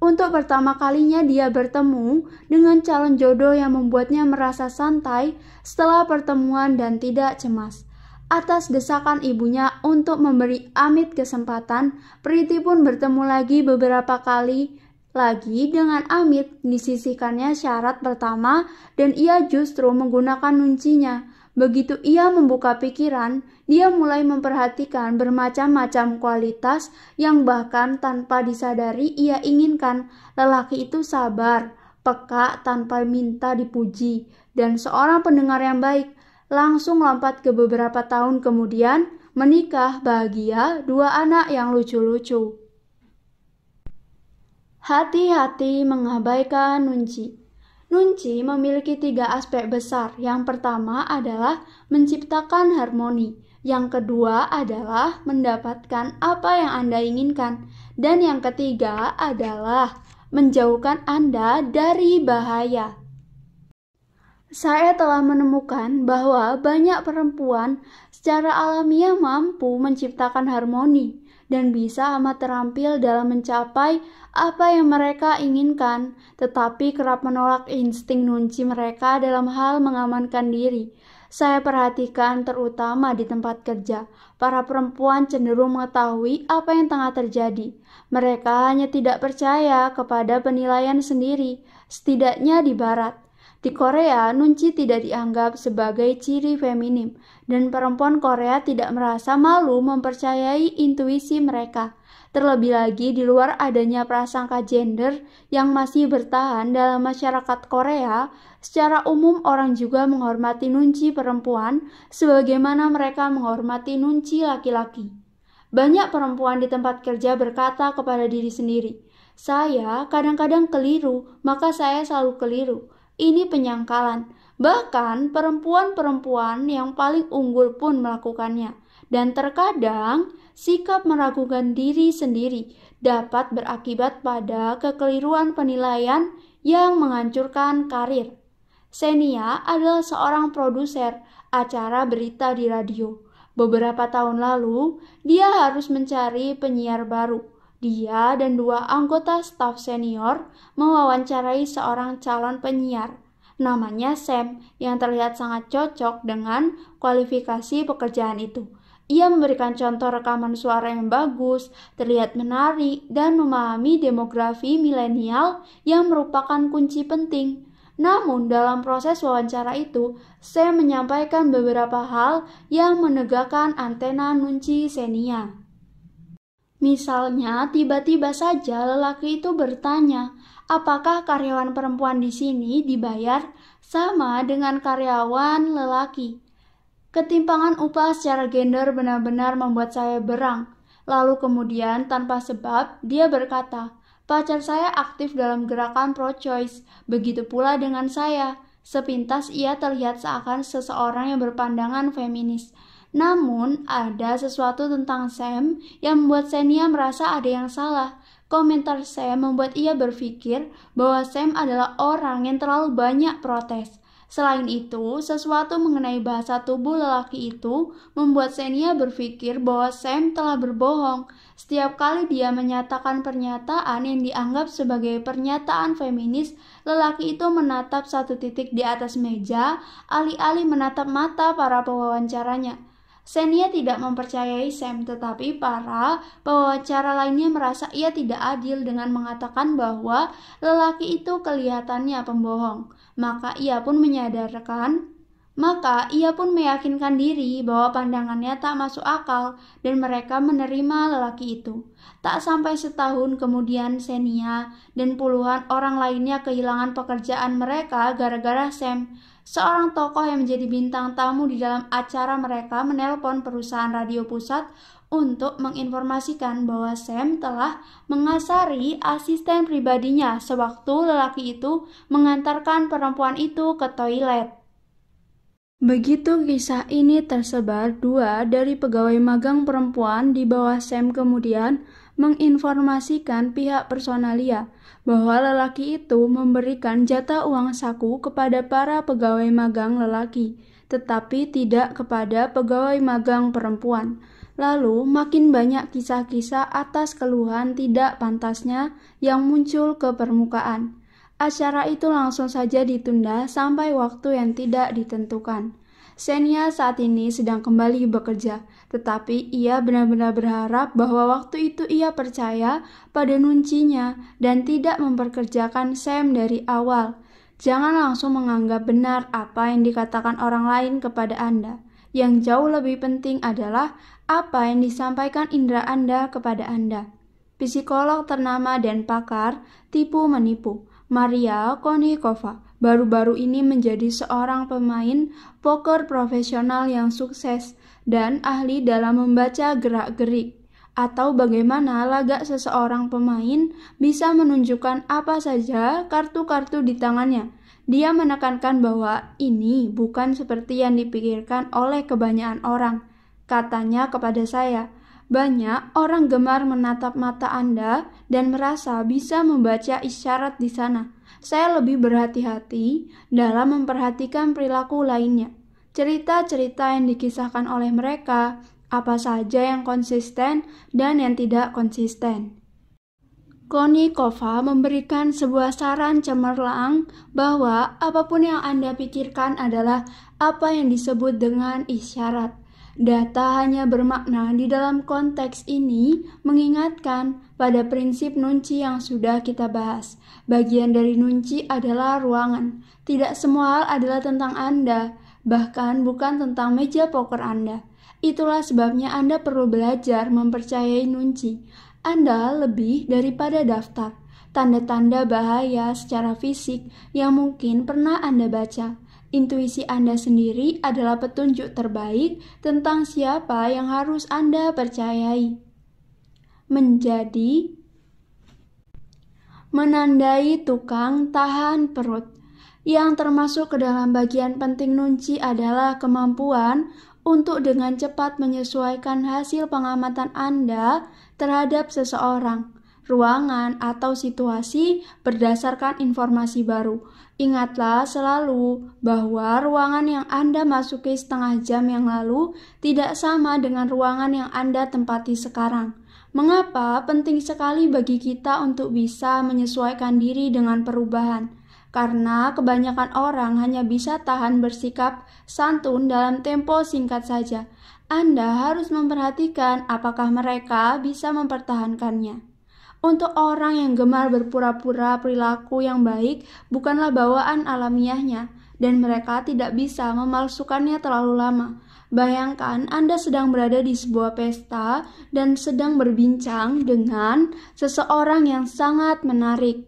Untuk pertama kalinya dia bertemu dengan calon jodoh yang membuatnya merasa santai setelah pertemuan dan tidak cemas. Atas desakan ibunya untuk memberi Amit kesempatan, Priti pun bertemu lagi beberapa kali lagi dengan Amit disisihkannya syarat pertama dan ia justru menggunakan kuncinya. Begitu ia membuka pikiran, dia mulai memperhatikan bermacam-macam kualitas yang bahkan tanpa disadari ia inginkan. Lelaki itu sabar, peka tanpa minta dipuji, dan seorang pendengar yang baik. Langsung lompat ke beberapa tahun kemudian, menikah, bahagia, dua anak yang lucu-lucu. Hati-hati mengabaikan nunci. Nunci memiliki tiga aspek besar. Yang pertama adalah menciptakan harmoni. Yang kedua adalah mendapatkan apa yang Anda inginkan. Dan yang ketiga adalah menjauhkan Anda dari bahaya. Saya telah menemukan bahwa banyak perempuan secara alamiah mampu menciptakan harmoni, dan bisa amat terampil dalam mencapai apa yang mereka inginkan, tetapi kerap menolak insting nunci mereka dalam hal mengamankan diri. Saya perhatikan terutama di tempat kerja, para perempuan cenderung mengetahui apa yang tengah terjadi. Mereka hanya tidak percaya kepada penilaian sendiri, setidaknya di barat. Di Korea, nunci tidak dianggap sebagai ciri feminim, dan perempuan Korea tidak merasa malu mempercayai intuisi mereka. Terlebih lagi di luar adanya prasangka gender yang masih bertahan dalam masyarakat Korea, secara umum orang juga menghormati nunci perempuan sebagaimana mereka menghormati nunci laki-laki. Banyak perempuan di tempat kerja berkata kepada diri sendiri, "Saya kadang-kadang keliru, maka saya selalu keliru." Ini penyangkalan. Bahkan perempuan-perempuan yang paling unggul pun melakukannya. Dan terkadang sikap meragukan diri sendiri dapat berakibat pada kekeliruan penilaian yang menghancurkan karir. Senia adalah seorang produser acara berita di radio. Beberapa tahun lalu, dia harus mencari penyiar baru dia dan dua anggota staf senior mewawancarai seorang calon penyiar. Namanya Sam, yang terlihat sangat cocok dengan kualifikasi pekerjaan itu. Ia memberikan contoh rekaman suara yang bagus, terlihat menarik, dan memahami demografi milenial yang merupakan kunci penting. Namun, dalam proses wawancara itu, saya menyampaikan beberapa hal yang menegakkan antena nunci senia. Misalnya, tiba-tiba saja lelaki itu bertanya, "Apakah karyawan perempuan di sini dibayar sama dengan karyawan lelaki?" Ketimpangan upah secara gender benar-benar membuat saya berang. Lalu kemudian, tanpa sebab, dia berkata, "Pacar saya aktif dalam gerakan pro-choice, begitu pula dengan saya." Sepintas ia terlihat seakan seseorang yang berpandangan feminis. Namun, ada sesuatu tentang Sam yang membuat Xenia merasa ada yang salah. Komentar Sam membuat ia berpikir bahwa Sam adalah orang yang terlalu banyak protes. Selain itu, sesuatu mengenai bahasa tubuh lelaki itu membuat Xenia berpikir bahwa Sam telah berbohong. Setiap kali dia menyatakan pernyataan yang dianggap sebagai pernyataan feminis, lelaki itu menatap satu titik di atas meja, alih-alih menatap mata para pewawancaranya. Xenia tidak mempercayai Sam, tetapi para pewawancara lainnya merasa ia tidak adil dengan mengatakan bahwa lelaki itu kelihatannya pembohong. Maka ia pun menyadarkan, maka ia pun meyakinkan diri bahwa pandangannya tak masuk akal dan mereka menerima lelaki itu. Tak sampai setahun kemudian Xenia dan puluhan orang lainnya kehilangan pekerjaan mereka gara-gara Sam seorang tokoh yang menjadi bintang tamu di dalam acara mereka menelpon perusahaan radio pusat untuk menginformasikan bahwa Sam telah mengasari asisten pribadinya sewaktu lelaki itu mengantarkan perempuan itu ke toilet. Begitu kisah ini tersebar, dua dari pegawai magang perempuan di bawah Sam kemudian menginformasikan pihak personalia bahwa lelaki itu memberikan jatah uang saku kepada para pegawai magang lelaki, tetapi tidak kepada pegawai magang perempuan. Lalu, makin banyak kisah-kisah atas keluhan tidak pantasnya yang muncul ke permukaan. Acara itu langsung saja ditunda sampai waktu yang tidak ditentukan. Senia saat ini sedang kembali bekerja, tetapi ia benar-benar berharap bahwa waktu itu ia percaya pada nuncinya dan tidak memperkerjakan Sam dari awal. Jangan langsung menganggap benar apa yang dikatakan orang lain kepada Anda. Yang jauh lebih penting adalah apa yang disampaikan indera Anda kepada Anda. Psikolog ternama dan pakar tipu menipu, Maria Konikova baru-baru ini menjadi seorang pemain poker profesional yang sukses dan ahli dalam membaca gerak-gerik atau bagaimana laga seseorang pemain bisa menunjukkan apa saja kartu-kartu di tangannya. Dia menekankan bahwa ini bukan seperti yang dipikirkan oleh kebanyakan orang. Katanya kepada saya, banyak orang gemar menatap mata Anda dan merasa bisa membaca isyarat di sana saya lebih berhati-hati dalam memperhatikan perilaku lainnya. Cerita-cerita yang dikisahkan oleh mereka, apa saja yang konsisten dan yang tidak konsisten. Kova memberikan sebuah saran cemerlang bahwa apapun yang Anda pikirkan adalah apa yang disebut dengan isyarat. Data hanya bermakna di dalam konteks ini mengingatkan pada prinsip nunci yang sudah kita bahas. Bagian dari nunci adalah ruangan. Tidak semua hal adalah tentang Anda, bahkan bukan tentang meja poker Anda. Itulah sebabnya Anda perlu belajar mempercayai nunci. Anda lebih daripada daftar tanda-tanda bahaya secara fisik yang mungkin pernah Anda baca. Intuisi Anda sendiri adalah petunjuk terbaik tentang siapa yang harus Anda percayai menjadi menandai tukang tahan perut. Yang termasuk ke dalam bagian penting nunci adalah kemampuan untuk dengan cepat menyesuaikan hasil pengamatan Anda terhadap seseorang, ruangan, atau situasi berdasarkan informasi baru. Ingatlah selalu bahwa ruangan yang Anda masuki setengah jam yang lalu tidak sama dengan ruangan yang Anda tempati sekarang. Mengapa penting sekali bagi kita untuk bisa menyesuaikan diri dengan perubahan? Karena kebanyakan orang hanya bisa tahan bersikap santun dalam tempo singkat saja. Anda harus memperhatikan apakah mereka bisa mempertahankannya. Untuk orang yang gemar berpura-pura perilaku yang baik bukanlah bawaan alamiahnya, dan mereka tidak bisa memalsukannya terlalu lama. Bayangkan Anda sedang berada di sebuah pesta dan sedang berbincang dengan seseorang yang sangat menarik.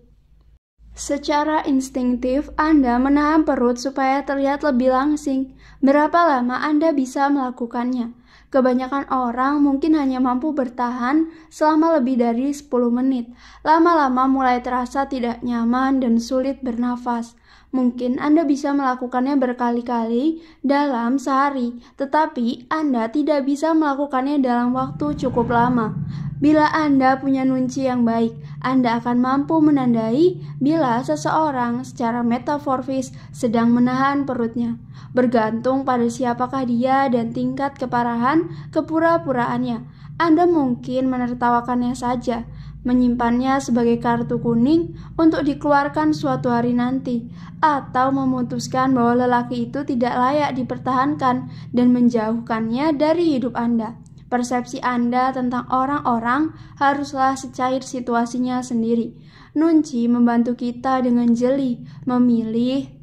Secara instinktif, Anda menahan perut supaya terlihat lebih langsing. Berapa lama Anda bisa melakukannya? Kebanyakan orang mungkin hanya mampu bertahan selama lebih dari 10 menit. Lama-lama mulai terasa tidak nyaman dan sulit bernafas. Mungkin Anda bisa melakukannya berkali-kali dalam sehari, tetapi Anda tidak bisa melakukannya dalam waktu cukup lama. Bila Anda punya nunci yang baik, Anda akan mampu menandai bila seseorang secara metaforis sedang menahan perutnya, bergantung pada siapakah dia dan tingkat keparahan kepura-puraannya. Anda mungkin menertawakannya saja, menyimpannya sebagai kartu kuning untuk dikeluarkan suatu hari nanti, atau memutuskan bahwa lelaki itu tidak layak dipertahankan dan menjauhkannya dari hidup Anda. Persepsi Anda tentang orang-orang haruslah secair situasinya sendiri. Nunci membantu kita dengan jeli, memilih,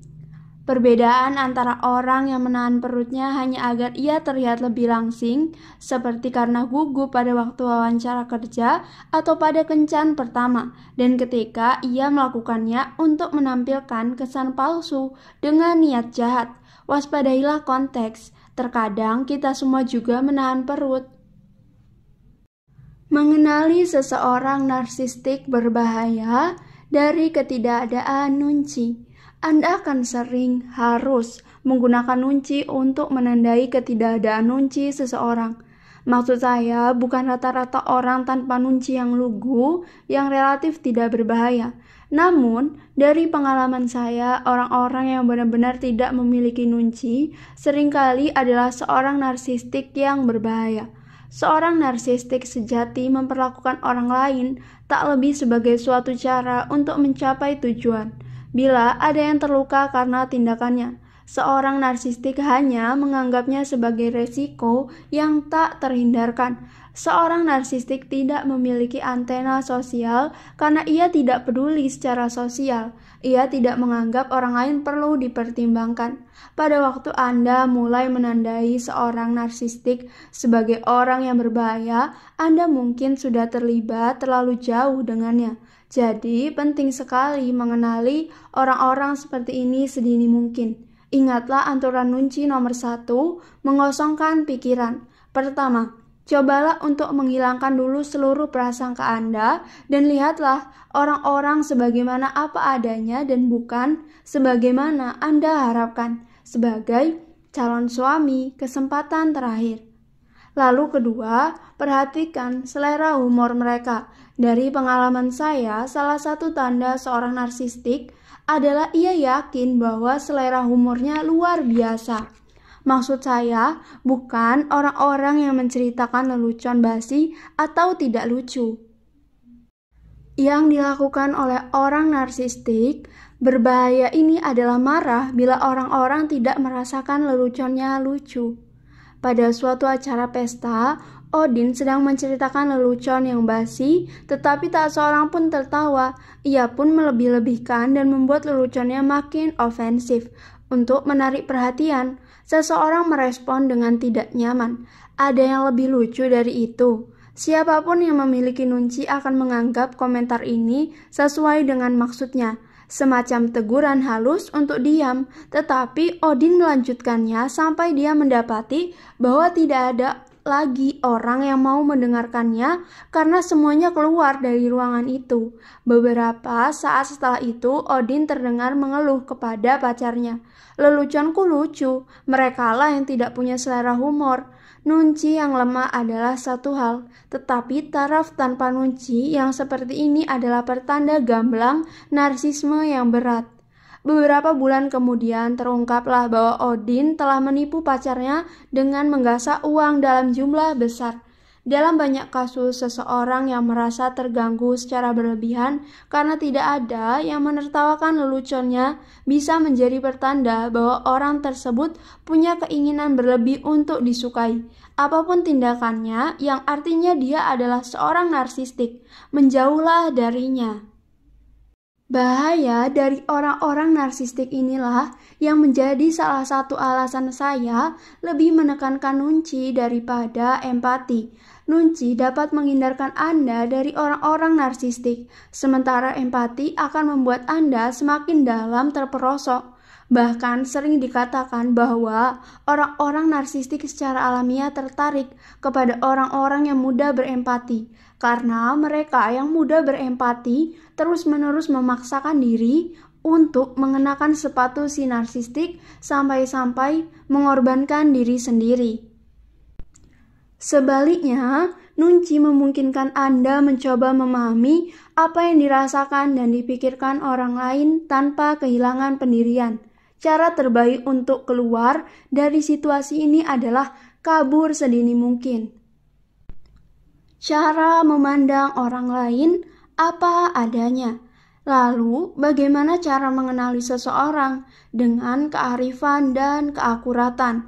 Perbedaan antara orang yang menahan perutnya hanya agar ia terlihat lebih langsing, seperti karena gugup pada waktu wawancara kerja atau pada kencan pertama, dan ketika ia melakukannya untuk menampilkan kesan palsu dengan niat jahat. Waspadailah konteks, terkadang kita semua juga menahan perut. Mengenali seseorang narsistik berbahaya dari ketidakadaan nunci. Anda akan sering harus menggunakan kunci untuk menandai ketidakadaan kunci seseorang. Maksud saya bukan rata-rata orang tanpa kunci yang lugu yang relatif tidak berbahaya. Namun, dari pengalaman saya, orang-orang yang benar-benar tidak memiliki kunci seringkali adalah seorang narsistik yang berbahaya. Seorang narsistik sejati memperlakukan orang lain tak lebih sebagai suatu cara untuk mencapai tujuan bila ada yang terluka karena tindakannya. Seorang narsistik hanya menganggapnya sebagai resiko yang tak terhindarkan. Seorang narsistik tidak memiliki antena sosial karena ia tidak peduli secara sosial. Ia tidak menganggap orang lain perlu dipertimbangkan. Pada waktu Anda mulai menandai seorang narsistik sebagai orang yang berbahaya, Anda mungkin sudah terlibat terlalu jauh dengannya. Jadi, penting sekali mengenali orang-orang seperti ini sedini mungkin. Ingatlah aturan nunci nomor satu, mengosongkan pikiran. Pertama, cobalah untuk menghilangkan dulu seluruh prasangka Anda dan lihatlah orang-orang sebagaimana apa adanya dan bukan sebagaimana Anda harapkan sebagai calon suami kesempatan terakhir. Lalu kedua, perhatikan selera humor mereka. Dari pengalaman saya, salah satu tanda seorang narsistik adalah ia yakin bahwa selera humornya luar biasa. Maksud saya, bukan orang-orang yang menceritakan lelucon basi atau tidak lucu. Yang dilakukan oleh orang narsistik, berbahaya ini adalah marah bila orang-orang tidak merasakan leluconnya lucu. Pada suatu acara pesta, Odin sedang menceritakan lelucon yang basi, tetapi tak seorang pun tertawa. Ia pun melebih-lebihkan dan membuat leluconnya makin ofensif untuk menarik perhatian. Seseorang merespon dengan tidak nyaman. Ada yang lebih lucu dari itu. Siapapun yang memiliki nunci akan menganggap komentar ini sesuai dengan maksudnya, semacam teguran halus untuk diam, tetapi Odin melanjutkannya sampai dia mendapati bahwa tidak ada lagi orang yang mau mendengarkannya karena semuanya keluar dari ruangan itu. Beberapa saat setelah itu, Odin terdengar mengeluh kepada pacarnya. Leluconku lucu, merekalah yang tidak punya selera humor. Nunci yang lemah adalah satu hal, tetapi taraf tanpa nunci yang seperti ini adalah pertanda gamblang narsisme yang berat. Beberapa bulan kemudian terungkaplah bahwa Odin telah menipu pacarnya dengan menggasak uang dalam jumlah besar. Dalam banyak kasus, seseorang yang merasa terganggu secara berlebihan karena tidak ada yang menertawakan leluconnya bisa menjadi pertanda bahwa orang tersebut punya keinginan berlebih untuk disukai. Apapun tindakannya, yang artinya dia adalah seorang narsistik, menjauhlah darinya. Bahaya dari orang-orang narsistik inilah yang menjadi salah satu alasan saya lebih menekankan nunci daripada empati. Nunci dapat menghindarkan Anda dari orang-orang narsistik, sementara empati akan membuat Anda semakin dalam terperosok. Bahkan sering dikatakan bahwa orang-orang narsistik secara alamiah tertarik kepada orang-orang yang mudah berempati karena mereka yang mudah berempati terus-menerus memaksakan diri untuk mengenakan sepatu si narsistik sampai-sampai mengorbankan diri sendiri. Sebaliknya, Nunci memungkinkan Anda mencoba memahami apa yang dirasakan dan dipikirkan orang lain tanpa kehilangan pendirian. Cara terbaik untuk keluar dari situasi ini adalah kabur sedini mungkin cara memandang orang lain apa adanya. Lalu, bagaimana cara mengenali seseorang dengan kearifan dan keakuratan?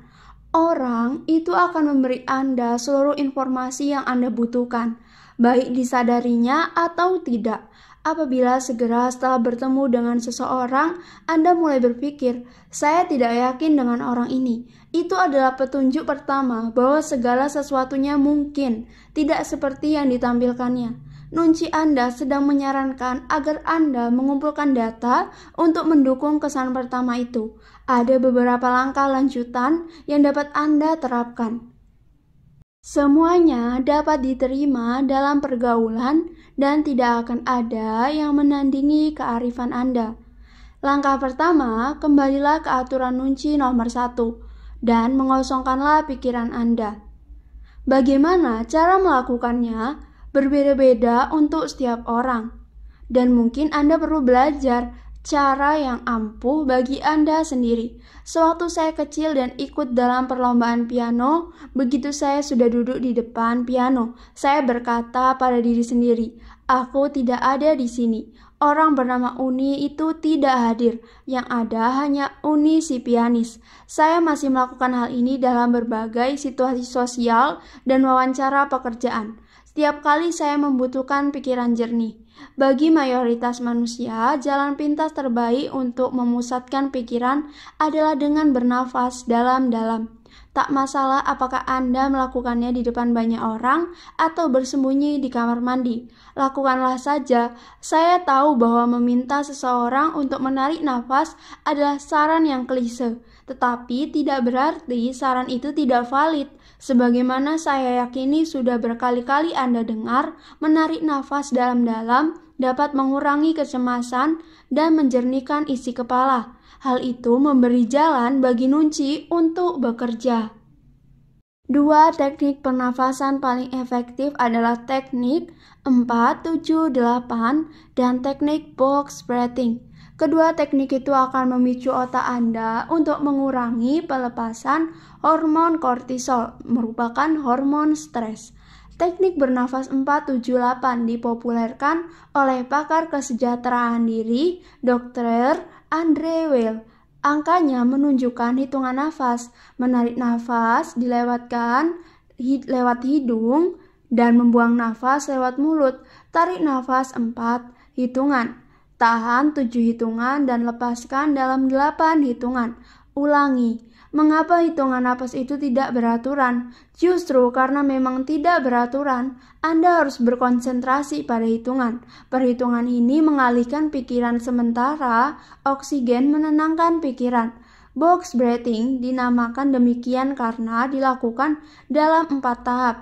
Orang itu akan memberi Anda seluruh informasi yang Anda butuhkan, baik disadarinya atau tidak. Apabila segera setelah bertemu dengan seseorang, Anda mulai berpikir, "Saya tidak yakin dengan orang ini." Itu adalah petunjuk pertama bahwa segala sesuatunya mungkin tidak seperti yang ditampilkannya. Nunci Anda sedang menyarankan agar Anda mengumpulkan data untuk mendukung kesan pertama itu. Ada beberapa langkah lanjutan yang dapat Anda terapkan. Semuanya dapat diterima dalam pergaulan dan tidak akan ada yang menandingi kearifan Anda. Langkah pertama, kembalilah ke aturan nunci nomor satu dan mengosongkanlah pikiran Anda. Bagaimana cara melakukannya berbeda-beda untuk setiap orang, dan mungkin Anda perlu belajar cara yang ampuh bagi Anda sendiri. Sewaktu saya kecil dan ikut dalam perlombaan piano, begitu saya sudah duduk di depan piano, saya berkata pada diri sendiri, "Aku tidak ada di sini. Orang bernama Uni itu tidak hadir, yang ada hanya Uni si pianis." Saya masih melakukan hal ini dalam berbagai situasi sosial dan wawancara pekerjaan. Setiap kali saya membutuhkan pikiran jernih, bagi mayoritas manusia, jalan pintas terbaik untuk memusatkan pikiran adalah dengan bernafas dalam-dalam. Tak masalah apakah Anda melakukannya di depan banyak orang atau bersembunyi di kamar mandi. Lakukanlah saja. Saya tahu bahwa meminta seseorang untuk menarik nafas adalah saran yang klise, tetapi tidak berarti saran itu tidak valid. Sebagaimana saya yakini sudah berkali-kali Anda dengar, menarik nafas dalam-dalam dapat mengurangi kecemasan dan menjernihkan isi kepala. Hal itu memberi jalan bagi Nunci untuk bekerja. Dua teknik pernafasan paling efektif adalah teknik 478 dan teknik box breathing. Kedua teknik itu akan memicu otak Anda untuk mengurangi pelepasan Hormon kortisol merupakan hormon stres. Teknik bernafas 478 dipopulerkan oleh pakar kesejahteraan diri Dr. Andre Weil. Angkanya menunjukkan hitungan nafas, menarik nafas dilewatkan hid lewat hidung dan membuang nafas lewat mulut. Tarik nafas 4 hitungan, tahan 7 hitungan dan lepaskan dalam 8 hitungan. Ulangi Mengapa hitungan napas itu tidak beraturan? Justru karena memang tidak beraturan, Anda harus berkonsentrasi pada hitungan. Perhitungan ini mengalihkan pikiran sementara, oksigen menenangkan pikiran. Box breathing dinamakan demikian karena dilakukan dalam empat tahap.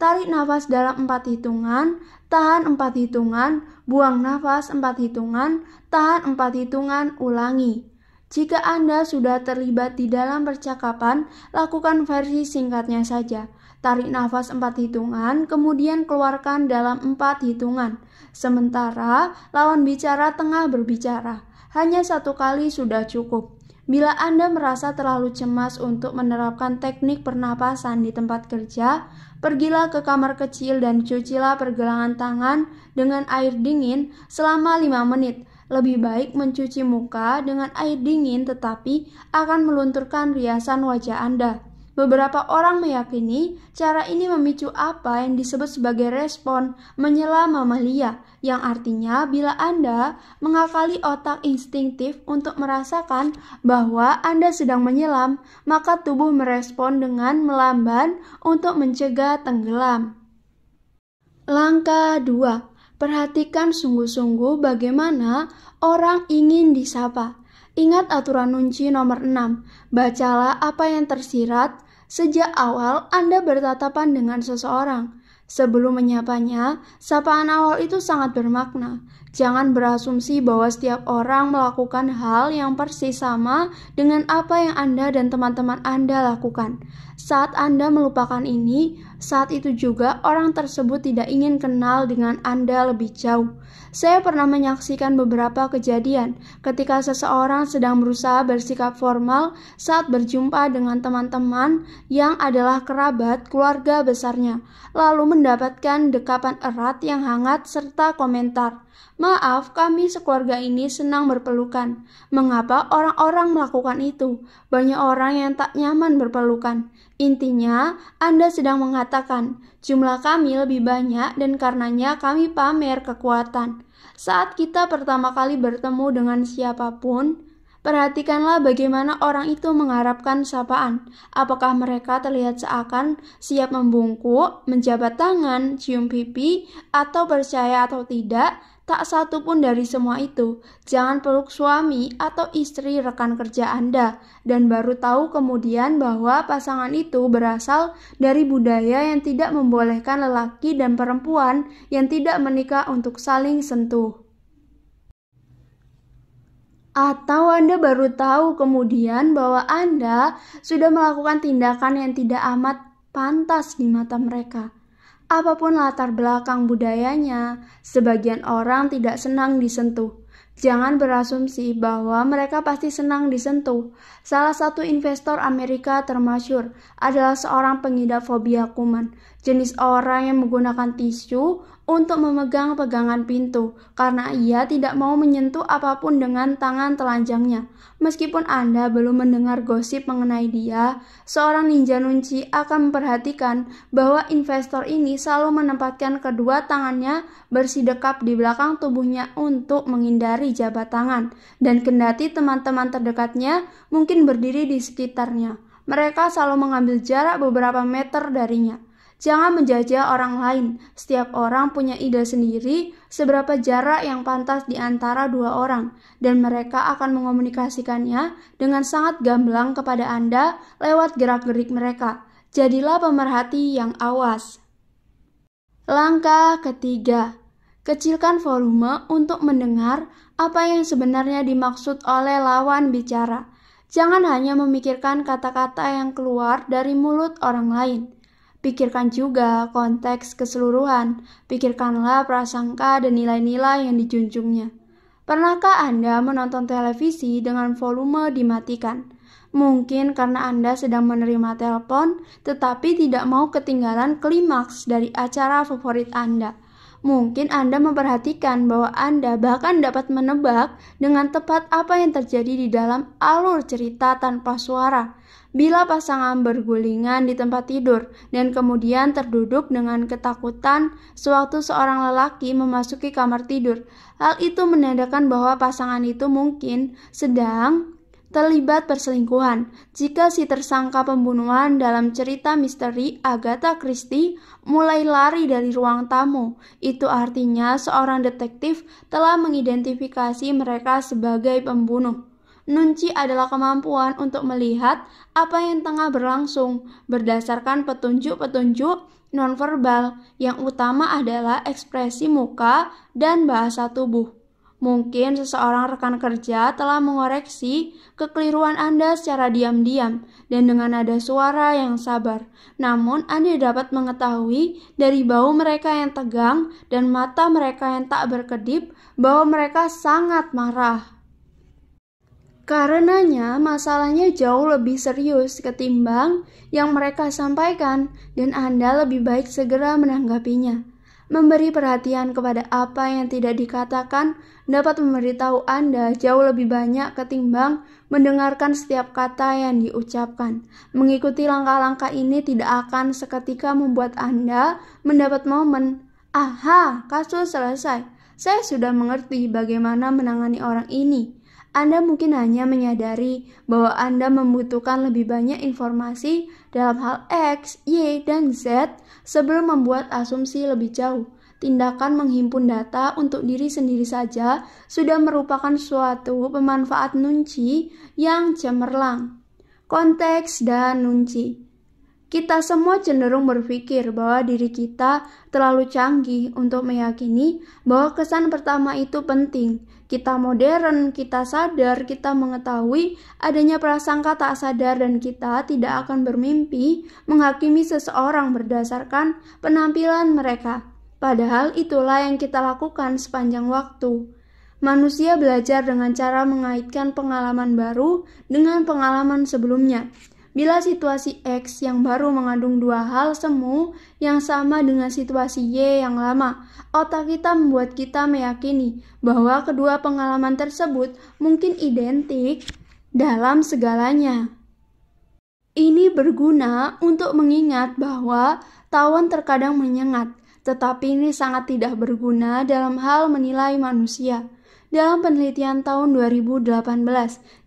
Tarik nafas dalam empat hitungan, tahan empat hitungan, buang nafas empat hitungan, tahan empat hitungan, ulangi. Jika Anda sudah terlibat di dalam percakapan, lakukan versi singkatnya saja. Tarik nafas 4 hitungan, kemudian keluarkan dalam 4 hitungan. Sementara lawan bicara tengah berbicara. Hanya satu kali sudah cukup. Bila Anda merasa terlalu cemas untuk menerapkan teknik pernapasan di tempat kerja, pergilah ke kamar kecil dan cucilah pergelangan tangan dengan air dingin selama 5 menit. Lebih baik mencuci muka dengan air dingin tetapi akan melunturkan riasan wajah Anda. Beberapa orang meyakini cara ini memicu apa yang disebut sebagai respon menyela mamalia, yang artinya bila Anda mengakali otak instingtif untuk merasakan bahwa Anda sedang menyelam, maka tubuh merespon dengan melamban untuk mencegah tenggelam. Langkah 2. Perhatikan sungguh-sungguh bagaimana orang ingin disapa. Ingat aturan kunci nomor 6. Bacalah apa yang tersirat sejak awal Anda bertatapan dengan seseorang. Sebelum menyapanya, sapaan awal itu sangat bermakna. Jangan berasumsi bahwa setiap orang melakukan hal yang persis sama dengan apa yang Anda dan teman-teman Anda lakukan. Saat Anda melupakan ini, saat itu juga, orang tersebut tidak ingin kenal dengan Anda lebih jauh. Saya pernah menyaksikan beberapa kejadian ketika seseorang sedang berusaha bersikap formal saat berjumpa dengan teman-teman yang adalah kerabat keluarga besarnya, lalu mendapatkan dekapan erat yang hangat serta komentar. Maaf, kami sekeluarga ini senang berpelukan. Mengapa orang-orang melakukan itu? Banyak orang yang tak nyaman berpelukan. Intinya, Anda sedang mengatakan jumlah kami lebih banyak dan karenanya kami pamer kekuatan. Saat kita pertama kali bertemu dengan siapapun, perhatikanlah bagaimana orang itu mengharapkan sapaan. Apakah mereka terlihat seakan siap membungkuk, menjabat tangan, cium pipi, atau percaya atau tidak, tak satu pun dari semua itu. Jangan peluk suami atau istri rekan kerja Anda dan baru tahu kemudian bahwa pasangan itu berasal dari budaya yang tidak membolehkan lelaki dan perempuan yang tidak menikah untuk saling sentuh. Atau Anda baru tahu kemudian bahwa Anda sudah melakukan tindakan yang tidak amat pantas di mata mereka. Apapun latar belakang budayanya, sebagian orang tidak senang disentuh. Jangan berasumsi bahwa mereka pasti senang disentuh. Salah satu investor Amerika termasyur adalah seorang pengidap fobia kuman, jenis orang yang menggunakan tisu untuk memegang pegangan pintu karena ia tidak mau menyentuh apapun dengan tangan telanjangnya. Meskipun Anda belum mendengar gosip mengenai dia, seorang ninja nunci akan memperhatikan bahwa investor ini selalu menempatkan kedua tangannya bersidekap di belakang tubuhnya untuk menghindari jabat tangan dan kendati teman-teman terdekatnya mungkin berdiri di sekitarnya. Mereka selalu mengambil jarak beberapa meter darinya. Jangan menjajah orang lain. Setiap orang punya ide sendiri seberapa jarak yang pantas di antara dua orang, dan mereka akan mengomunikasikannya dengan sangat gamblang kepada Anda lewat gerak-gerik mereka. Jadilah pemerhati yang awas. Langkah ketiga, kecilkan volume untuk mendengar apa yang sebenarnya dimaksud oleh lawan bicara. Jangan hanya memikirkan kata-kata yang keluar dari mulut orang lain. Pikirkan juga konteks keseluruhan, pikirkanlah prasangka dan nilai-nilai yang dijunjungnya. Pernahkah Anda menonton televisi dengan volume dimatikan? Mungkin karena Anda sedang menerima telepon, tetapi tidak mau ketinggalan klimaks dari acara favorit Anda. Mungkin Anda memperhatikan bahwa Anda bahkan dapat menebak dengan tepat apa yang terjadi di dalam alur cerita tanpa suara Bila pasangan bergulingan di tempat tidur dan kemudian terduduk dengan ketakutan sewaktu seorang lelaki memasuki kamar tidur, hal itu menandakan bahwa pasangan itu mungkin sedang terlibat perselingkuhan. Jika si tersangka pembunuhan dalam cerita misteri Agatha Christie mulai lari dari ruang tamu, itu artinya seorang detektif telah mengidentifikasi mereka sebagai pembunuh. Nunci adalah kemampuan untuk melihat apa yang tengah berlangsung berdasarkan petunjuk-petunjuk nonverbal yang utama adalah ekspresi muka dan bahasa tubuh. Mungkin seseorang rekan kerja telah mengoreksi kekeliruan Anda secara diam-diam dan dengan nada suara yang sabar. Namun, Anda dapat mengetahui dari bau mereka yang tegang dan mata mereka yang tak berkedip bahwa mereka sangat marah. Karenanya, masalahnya jauh lebih serius ketimbang yang mereka sampaikan, dan Anda lebih baik segera menanggapinya. Memberi perhatian kepada apa yang tidak dikatakan dapat memberitahu Anda jauh lebih banyak ketimbang mendengarkan setiap kata yang diucapkan. Mengikuti langkah-langkah ini tidak akan seketika membuat Anda mendapat momen, "Aha, kasus selesai. Saya sudah mengerti bagaimana menangani orang ini." Anda mungkin hanya menyadari bahwa Anda membutuhkan lebih banyak informasi dalam hal X, Y, dan Z sebelum membuat asumsi lebih jauh. Tindakan menghimpun data untuk diri sendiri saja sudah merupakan suatu pemanfaat nunci yang cemerlang. Konteks dan nunci. Kita semua cenderung berpikir bahwa diri kita terlalu canggih untuk meyakini bahwa kesan pertama itu penting, kita modern, kita sadar, kita mengetahui adanya prasangka tak sadar dan kita tidak akan bermimpi menghakimi seseorang berdasarkan penampilan mereka. Padahal itulah yang kita lakukan sepanjang waktu. Manusia belajar dengan cara mengaitkan pengalaman baru dengan pengalaman sebelumnya. Bila situasi X yang baru mengandung dua hal semu yang sama dengan situasi Y yang lama, otak kita membuat kita meyakini bahwa kedua pengalaman tersebut mungkin identik dalam segalanya. Ini berguna untuk mengingat bahwa tawon terkadang menyengat, tetapi ini sangat tidak berguna dalam hal menilai manusia dalam penelitian tahun 2018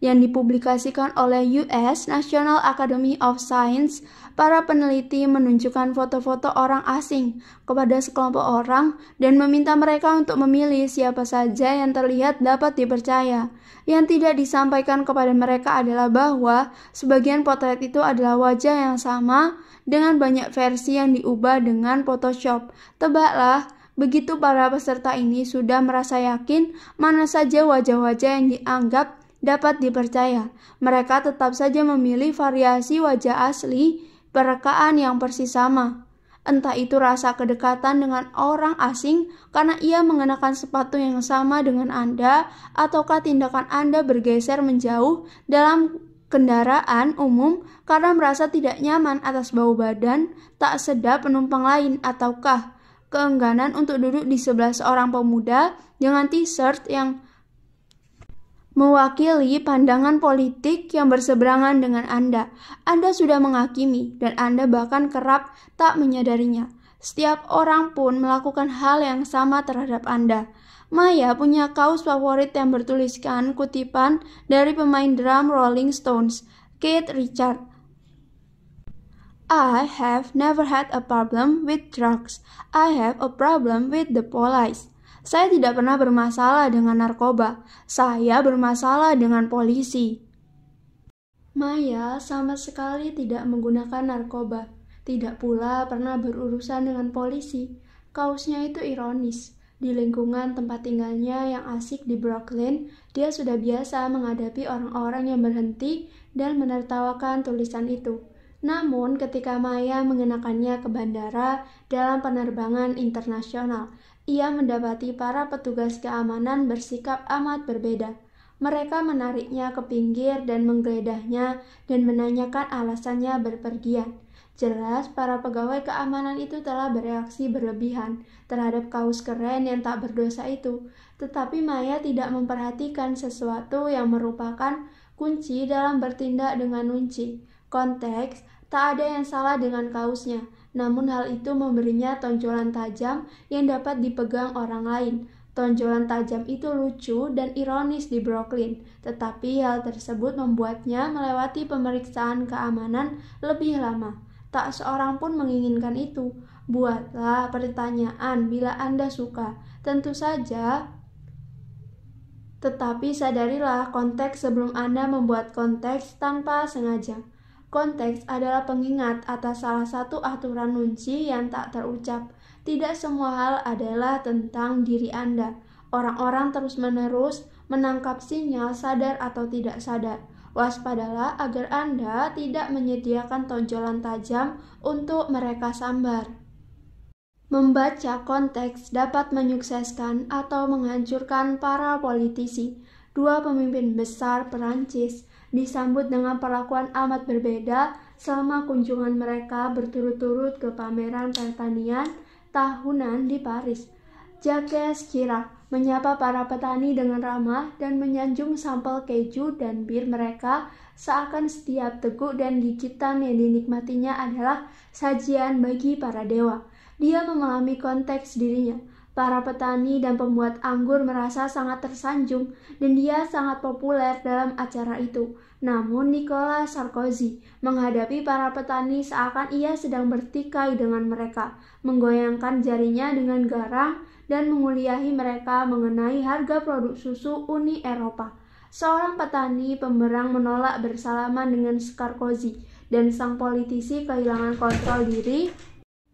yang dipublikasikan oleh US National Academy of Science, para peneliti menunjukkan foto-foto orang asing kepada sekelompok orang dan meminta mereka untuk memilih siapa saja yang terlihat dapat dipercaya. Yang tidak disampaikan kepada mereka adalah bahwa sebagian potret itu adalah wajah yang sama dengan banyak versi yang diubah dengan Photoshop. Tebaklah Begitu para peserta ini sudah merasa yakin mana saja wajah-wajah yang dianggap dapat dipercaya, mereka tetap saja memilih variasi wajah asli perekaan yang persis sama. Entah itu rasa kedekatan dengan orang asing karena ia mengenakan sepatu yang sama dengan Anda, ataukah tindakan Anda bergeser menjauh dalam kendaraan umum karena merasa tidak nyaman atas bau badan, tak sedap penumpang lain, ataukah keengganan untuk duduk di sebelah seorang pemuda dengan t-shirt yang mewakili pandangan politik yang berseberangan dengan Anda. Anda sudah menghakimi, dan Anda bahkan kerap tak menyadarinya. Setiap orang pun melakukan hal yang sama terhadap Anda. Maya punya kaos favorit yang bertuliskan kutipan dari pemain drum Rolling Stones, Kate Richard. I have never had a problem with drugs. I have a problem with the police. Saya tidak pernah bermasalah dengan narkoba. Saya bermasalah dengan polisi. Maya sama sekali tidak menggunakan narkoba. Tidak pula pernah berurusan dengan polisi. Kaosnya itu ironis. Di lingkungan tempat tinggalnya yang asik di Brooklyn, dia sudah biasa menghadapi orang-orang yang berhenti dan menertawakan tulisan itu. Namun, ketika Maya mengenakannya ke bandara dalam penerbangan internasional, ia mendapati para petugas keamanan bersikap amat berbeda. Mereka menariknya ke pinggir dan menggeledahnya dan menanyakan alasannya berpergian. Jelas, para pegawai keamanan itu telah bereaksi berlebihan terhadap kaos keren yang tak berdosa itu, tetapi Maya tidak memperhatikan sesuatu yang merupakan kunci dalam bertindak dengan kunci konteks, tak ada yang salah dengan kaosnya. Namun hal itu memberinya tonjolan tajam yang dapat dipegang orang lain. Tonjolan tajam itu lucu dan ironis di Brooklyn, tetapi hal tersebut membuatnya melewati pemeriksaan keamanan lebih lama. Tak seorang pun menginginkan itu. Buatlah pertanyaan bila Anda suka. Tentu saja, tetapi sadarilah konteks sebelum Anda membuat konteks tanpa sengaja. Konteks adalah pengingat atas salah satu aturan nunci yang tak terucap. Tidak semua hal adalah tentang diri Anda. Orang-orang terus-menerus menangkap sinyal sadar atau tidak sadar. Waspadalah agar Anda tidak menyediakan tonjolan tajam untuk mereka sambar. Membaca konteks dapat menyukseskan atau menghancurkan para politisi. Dua pemimpin besar Perancis, disambut dengan perlakuan amat berbeda selama kunjungan mereka berturut-turut ke pameran pertanian tahunan di Paris. Jacques Chirac menyapa para petani dengan ramah dan menyanjung sampel keju dan bir mereka seakan setiap teguk dan gigitan yang dinikmatinya adalah sajian bagi para dewa. Dia memahami konteks dirinya, Para petani dan pembuat anggur merasa sangat tersanjung dan dia sangat populer dalam acara itu. Namun Nicolas Sarkozy menghadapi para petani seakan ia sedang bertikai dengan mereka, menggoyangkan jarinya dengan garang dan menguliahi mereka mengenai harga produk susu Uni Eropa. Seorang petani pemberang menolak bersalaman dengan Sarkozy dan sang politisi kehilangan kontrol diri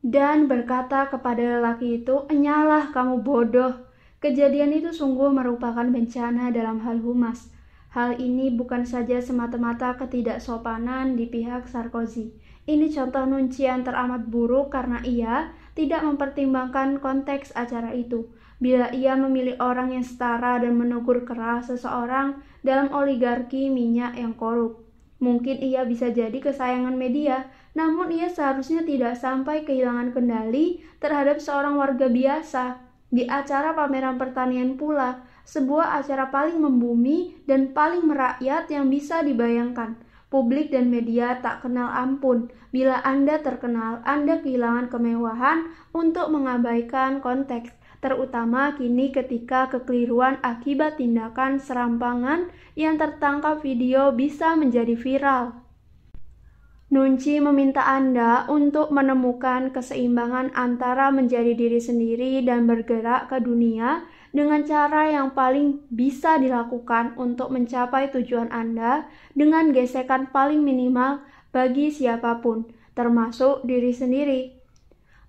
dan berkata kepada lelaki itu, "Enyalah kamu bodoh." Kejadian itu sungguh merupakan bencana dalam hal humas. Hal ini bukan saja semata-mata ketidaksopanan di pihak Sarkozy. Ini contoh nuncian teramat buruk karena ia tidak mempertimbangkan konteks acara itu. Bila ia memilih orang yang setara dan menegur keras seseorang dalam oligarki minyak yang korup, Mungkin ia bisa jadi kesayangan media, namun ia seharusnya tidak sampai kehilangan kendali terhadap seorang warga biasa. Di acara pameran pertanian pula, sebuah acara paling membumi dan paling merakyat yang bisa dibayangkan. Publik dan media tak kenal ampun. Bila Anda terkenal, Anda kehilangan kemewahan untuk mengabaikan konteks terutama kini ketika kekeliruan akibat tindakan serampangan yang tertangkap video bisa menjadi viral. Nunci meminta Anda untuk menemukan keseimbangan antara menjadi diri sendiri dan bergerak ke dunia dengan cara yang paling bisa dilakukan untuk mencapai tujuan Anda dengan gesekan paling minimal bagi siapapun, termasuk diri sendiri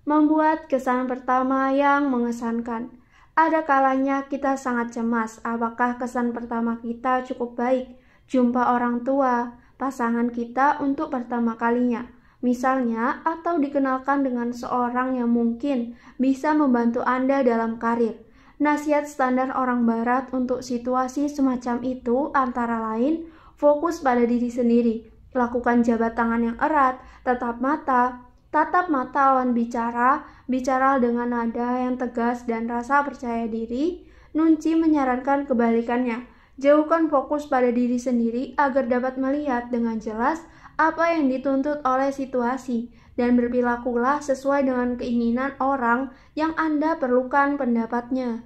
membuat kesan pertama yang mengesankan. Ada kalanya kita sangat cemas apakah kesan pertama kita cukup baik, jumpa orang tua, pasangan kita untuk pertama kalinya, misalnya atau dikenalkan dengan seorang yang mungkin bisa membantu Anda dalam karir. Nasihat standar orang barat untuk situasi semacam itu antara lain fokus pada diri sendiri, lakukan jabat tangan yang erat, tetap mata, Tatap mata lawan bicara, bicara dengan nada yang tegas dan rasa percaya diri. Nunci menyarankan kebalikannya. Jauhkan fokus pada diri sendiri agar dapat melihat dengan jelas apa yang dituntut oleh situasi dan berpilakulah sesuai dengan keinginan orang yang Anda perlukan pendapatnya.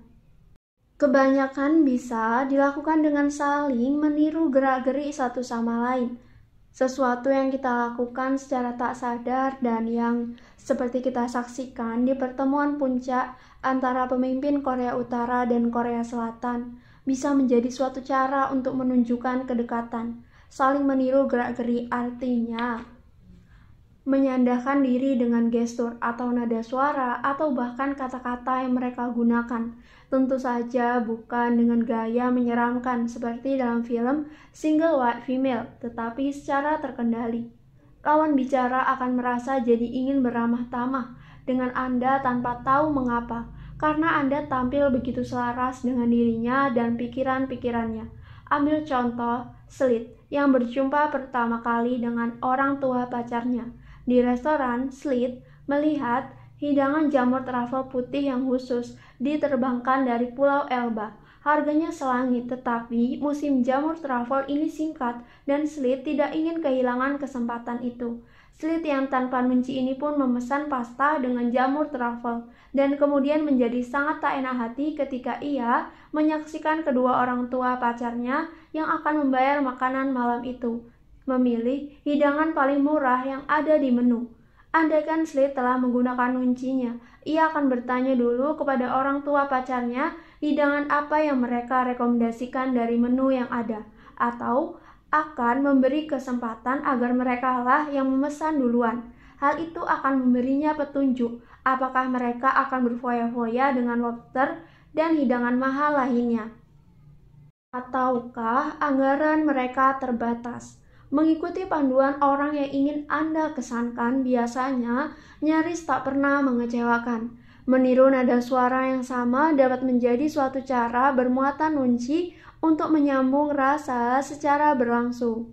Kebanyakan bisa dilakukan dengan saling meniru gerak-geri satu sama lain. Sesuatu yang kita lakukan secara tak sadar dan yang seperti kita saksikan di pertemuan puncak antara pemimpin Korea Utara dan Korea Selatan bisa menjadi suatu cara untuk menunjukkan kedekatan, saling meniru gerak-geri artinya menyandahkan diri dengan gestur atau nada suara atau bahkan kata-kata yang mereka gunakan tentu saja bukan dengan gaya menyeramkan seperti dalam film Single White Female, tetapi secara terkendali. Lawan bicara akan merasa jadi ingin beramah-tamah dengan Anda tanpa tahu mengapa, karena Anda tampil begitu selaras dengan dirinya dan pikiran-pikirannya. Ambil contoh Slit yang berjumpa pertama kali dengan orang tua pacarnya. Di restoran, Slit melihat hidangan jamur travel putih yang khusus diterbangkan dari Pulau Elba. Harganya selangit, tetapi musim jamur travel ini singkat dan Slit tidak ingin kehilangan kesempatan itu. Slit yang tanpa menci ini pun memesan pasta dengan jamur travel dan kemudian menjadi sangat tak enak hati ketika ia menyaksikan kedua orang tua pacarnya yang akan membayar makanan malam itu memilih hidangan paling murah yang ada di menu. Andaikan Slade telah menggunakan kuncinya, ia akan bertanya dulu kepada orang tua pacarnya hidangan apa yang mereka rekomendasikan dari menu yang ada, atau akan memberi kesempatan agar mereka lah yang memesan duluan. Hal itu akan memberinya petunjuk apakah mereka akan berfoya-foya dengan lobster dan hidangan mahal lainnya. Ataukah anggaran mereka terbatas? Mengikuti panduan orang yang ingin Anda kesankan biasanya nyaris tak pernah mengecewakan. Meniru nada suara yang sama dapat menjadi suatu cara bermuatan kunci untuk menyambung rasa secara berlangsung.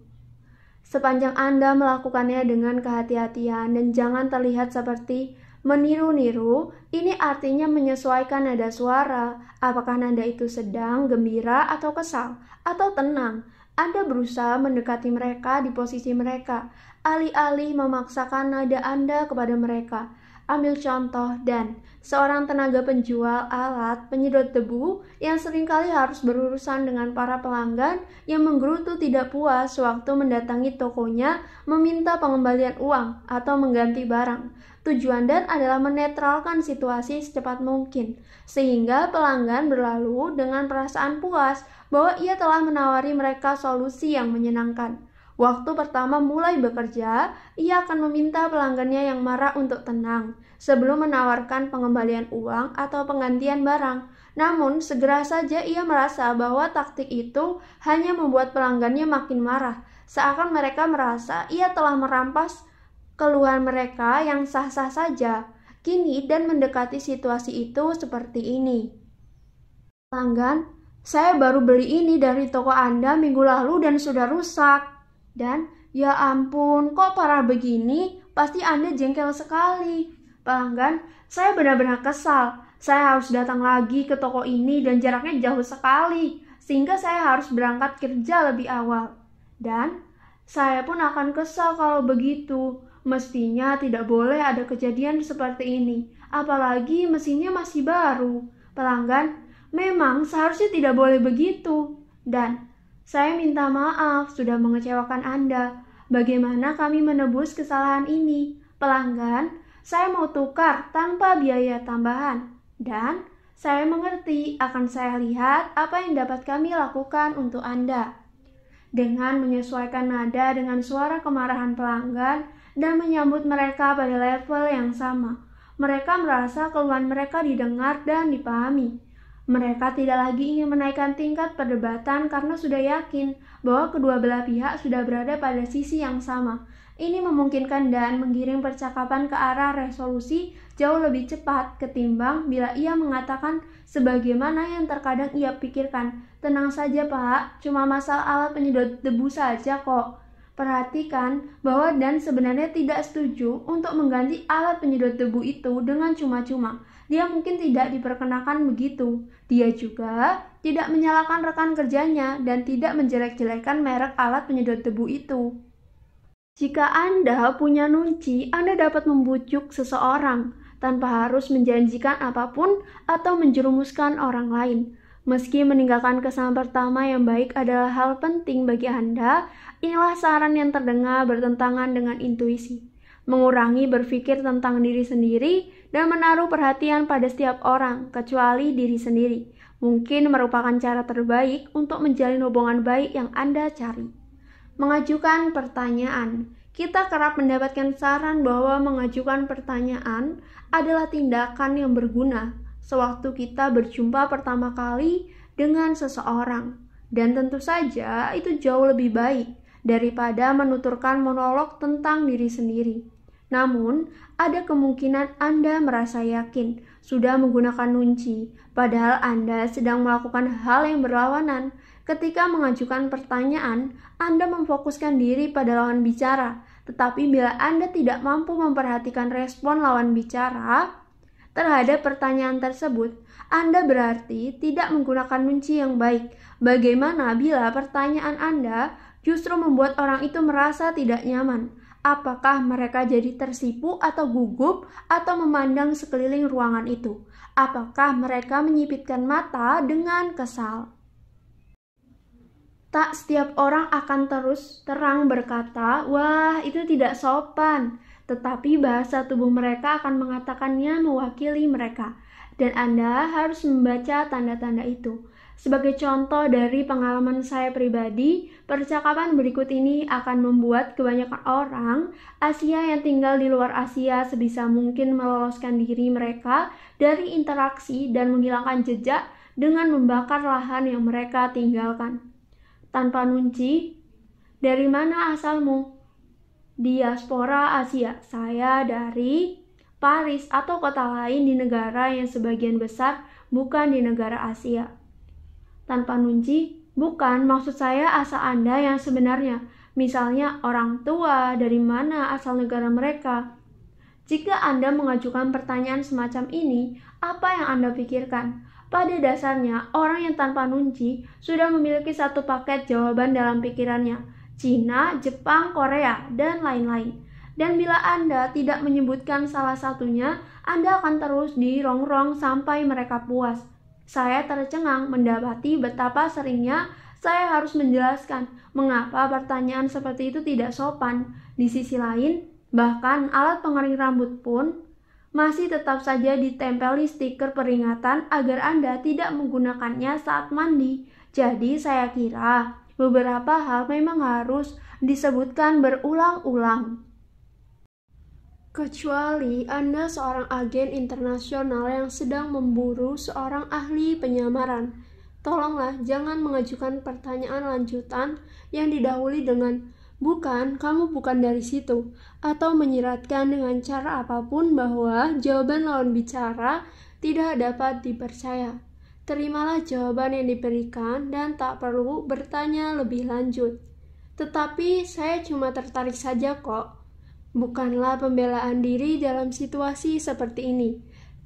Sepanjang Anda melakukannya dengan kehati-hatian dan jangan terlihat seperti meniru-niru, ini artinya menyesuaikan nada suara. Apakah nada itu sedang, gembira, atau kesal, atau tenang, anda berusaha mendekati mereka di posisi mereka, alih-alih memaksakan nada Anda kepada mereka. Ambil contoh Dan, seorang tenaga penjual alat penyedot debu yang seringkali harus berurusan dengan para pelanggan yang menggerutu tidak puas waktu mendatangi tokonya meminta pengembalian uang atau mengganti barang. Tujuan Dan adalah menetralkan situasi secepat mungkin, sehingga pelanggan berlalu dengan perasaan puas bahwa ia telah menawari mereka solusi yang menyenangkan. Waktu pertama mulai bekerja, ia akan meminta pelanggannya yang marah untuk tenang sebelum menawarkan pengembalian uang atau penggantian barang. Namun, segera saja ia merasa bahwa taktik itu hanya membuat pelanggannya makin marah, seakan mereka merasa ia telah merampas keluhan mereka yang sah-sah saja. Kini dan mendekati situasi itu seperti ini. Pelanggan saya baru beli ini dari toko Anda minggu lalu dan sudah rusak. Dan ya ampun, kok parah begini? Pasti Anda jengkel sekali. Pelanggan, saya benar-benar kesal. Saya harus datang lagi ke toko ini dan jaraknya jauh sekali, sehingga saya harus berangkat kerja lebih awal. Dan saya pun akan kesal kalau begitu. Mestinya tidak boleh ada kejadian seperti ini, apalagi mesinnya masih baru. Pelanggan, Memang seharusnya tidak boleh begitu. Dan saya minta maaf sudah mengecewakan Anda. Bagaimana kami menebus kesalahan ini? Pelanggan, saya mau tukar tanpa biaya tambahan. Dan saya mengerti akan saya lihat apa yang dapat kami lakukan untuk Anda. Dengan menyesuaikan nada dengan suara kemarahan pelanggan dan menyambut mereka pada level yang sama, mereka merasa keluhan mereka didengar dan dipahami. Mereka tidak lagi ingin menaikkan tingkat perdebatan karena sudah yakin bahwa kedua belah pihak sudah berada pada sisi yang sama. Ini memungkinkan dan menggiring percakapan ke arah resolusi jauh lebih cepat ketimbang bila ia mengatakan sebagaimana yang terkadang ia pikirkan. Tenang saja, Pak, cuma masalah alat penyedot debu saja kok. Perhatikan bahwa dan sebenarnya tidak setuju untuk mengganti alat penyedot debu itu dengan cuma-cuma dia mungkin tidak diperkenakan begitu. Dia juga tidak menyalahkan rekan kerjanya dan tidak menjelek-jelekan merek alat penyedot debu itu. Jika Anda punya nunci, Anda dapat membujuk seseorang tanpa harus menjanjikan apapun atau menjerumuskan orang lain. Meski meninggalkan kesan pertama yang baik adalah hal penting bagi Anda, inilah saran yang terdengar bertentangan dengan intuisi. Mengurangi berpikir tentang diri sendiri dan menaruh perhatian pada setiap orang, kecuali diri sendiri, mungkin merupakan cara terbaik untuk menjalin hubungan baik yang Anda cari. Mengajukan pertanyaan, kita kerap mendapatkan saran bahwa mengajukan pertanyaan adalah tindakan yang berguna sewaktu kita berjumpa pertama kali dengan seseorang. Dan tentu saja itu jauh lebih baik daripada menuturkan monolog tentang diri sendiri. Namun, ada kemungkinan Anda merasa yakin sudah menggunakan kunci padahal Anda sedang melakukan hal yang berlawanan. Ketika mengajukan pertanyaan, Anda memfokuskan diri pada lawan bicara, tetapi bila Anda tidak mampu memperhatikan respon lawan bicara terhadap pertanyaan tersebut, Anda berarti tidak menggunakan kunci yang baik. Bagaimana bila pertanyaan Anda justru membuat orang itu merasa tidak nyaman? Apakah mereka jadi tersipu atau gugup atau memandang sekeliling ruangan itu? Apakah mereka menyipitkan mata dengan kesal? Tak setiap orang akan terus terang berkata, "Wah, itu tidak sopan." Tetapi bahasa tubuh mereka akan mengatakannya mewakili mereka, dan Anda harus membaca tanda-tanda itu. Sebagai contoh dari pengalaman saya pribadi, percakapan berikut ini akan membuat kebanyakan orang Asia yang tinggal di luar Asia sebisa mungkin meloloskan diri mereka dari interaksi dan menghilangkan jejak dengan membakar lahan yang mereka tinggalkan. Tanpa nunci, dari mana asalmu? Diaspora Asia, saya dari Paris atau kota lain di negara yang sebagian besar bukan di negara Asia tanpa nunci? Bukan, maksud saya asal Anda yang sebenarnya. Misalnya orang tua, dari mana asal negara mereka. Jika Anda mengajukan pertanyaan semacam ini, apa yang Anda pikirkan? Pada dasarnya, orang yang tanpa nunci sudah memiliki satu paket jawaban dalam pikirannya. Cina, Jepang, Korea, dan lain-lain dan bila Anda tidak menyebutkan salah satunya, Anda akan terus dirongrong sampai mereka puas. Saya tercengang mendapati betapa seringnya saya harus menjelaskan mengapa pertanyaan seperti itu tidak sopan. Di sisi lain, bahkan alat pengering rambut pun masih tetap saja ditempeli stiker peringatan agar Anda tidak menggunakannya saat mandi. Jadi, saya kira beberapa hal memang harus disebutkan berulang-ulang kecuali Anda seorang agen internasional yang sedang memburu seorang ahli penyamaran. Tolonglah jangan mengajukan pertanyaan lanjutan yang didahului dengan bukan, kamu bukan dari situ, atau menyiratkan dengan cara apapun bahwa jawaban lawan bicara tidak dapat dipercaya. Terimalah jawaban yang diberikan dan tak perlu bertanya lebih lanjut. Tetapi saya cuma tertarik saja kok Bukanlah pembelaan diri dalam situasi seperti ini.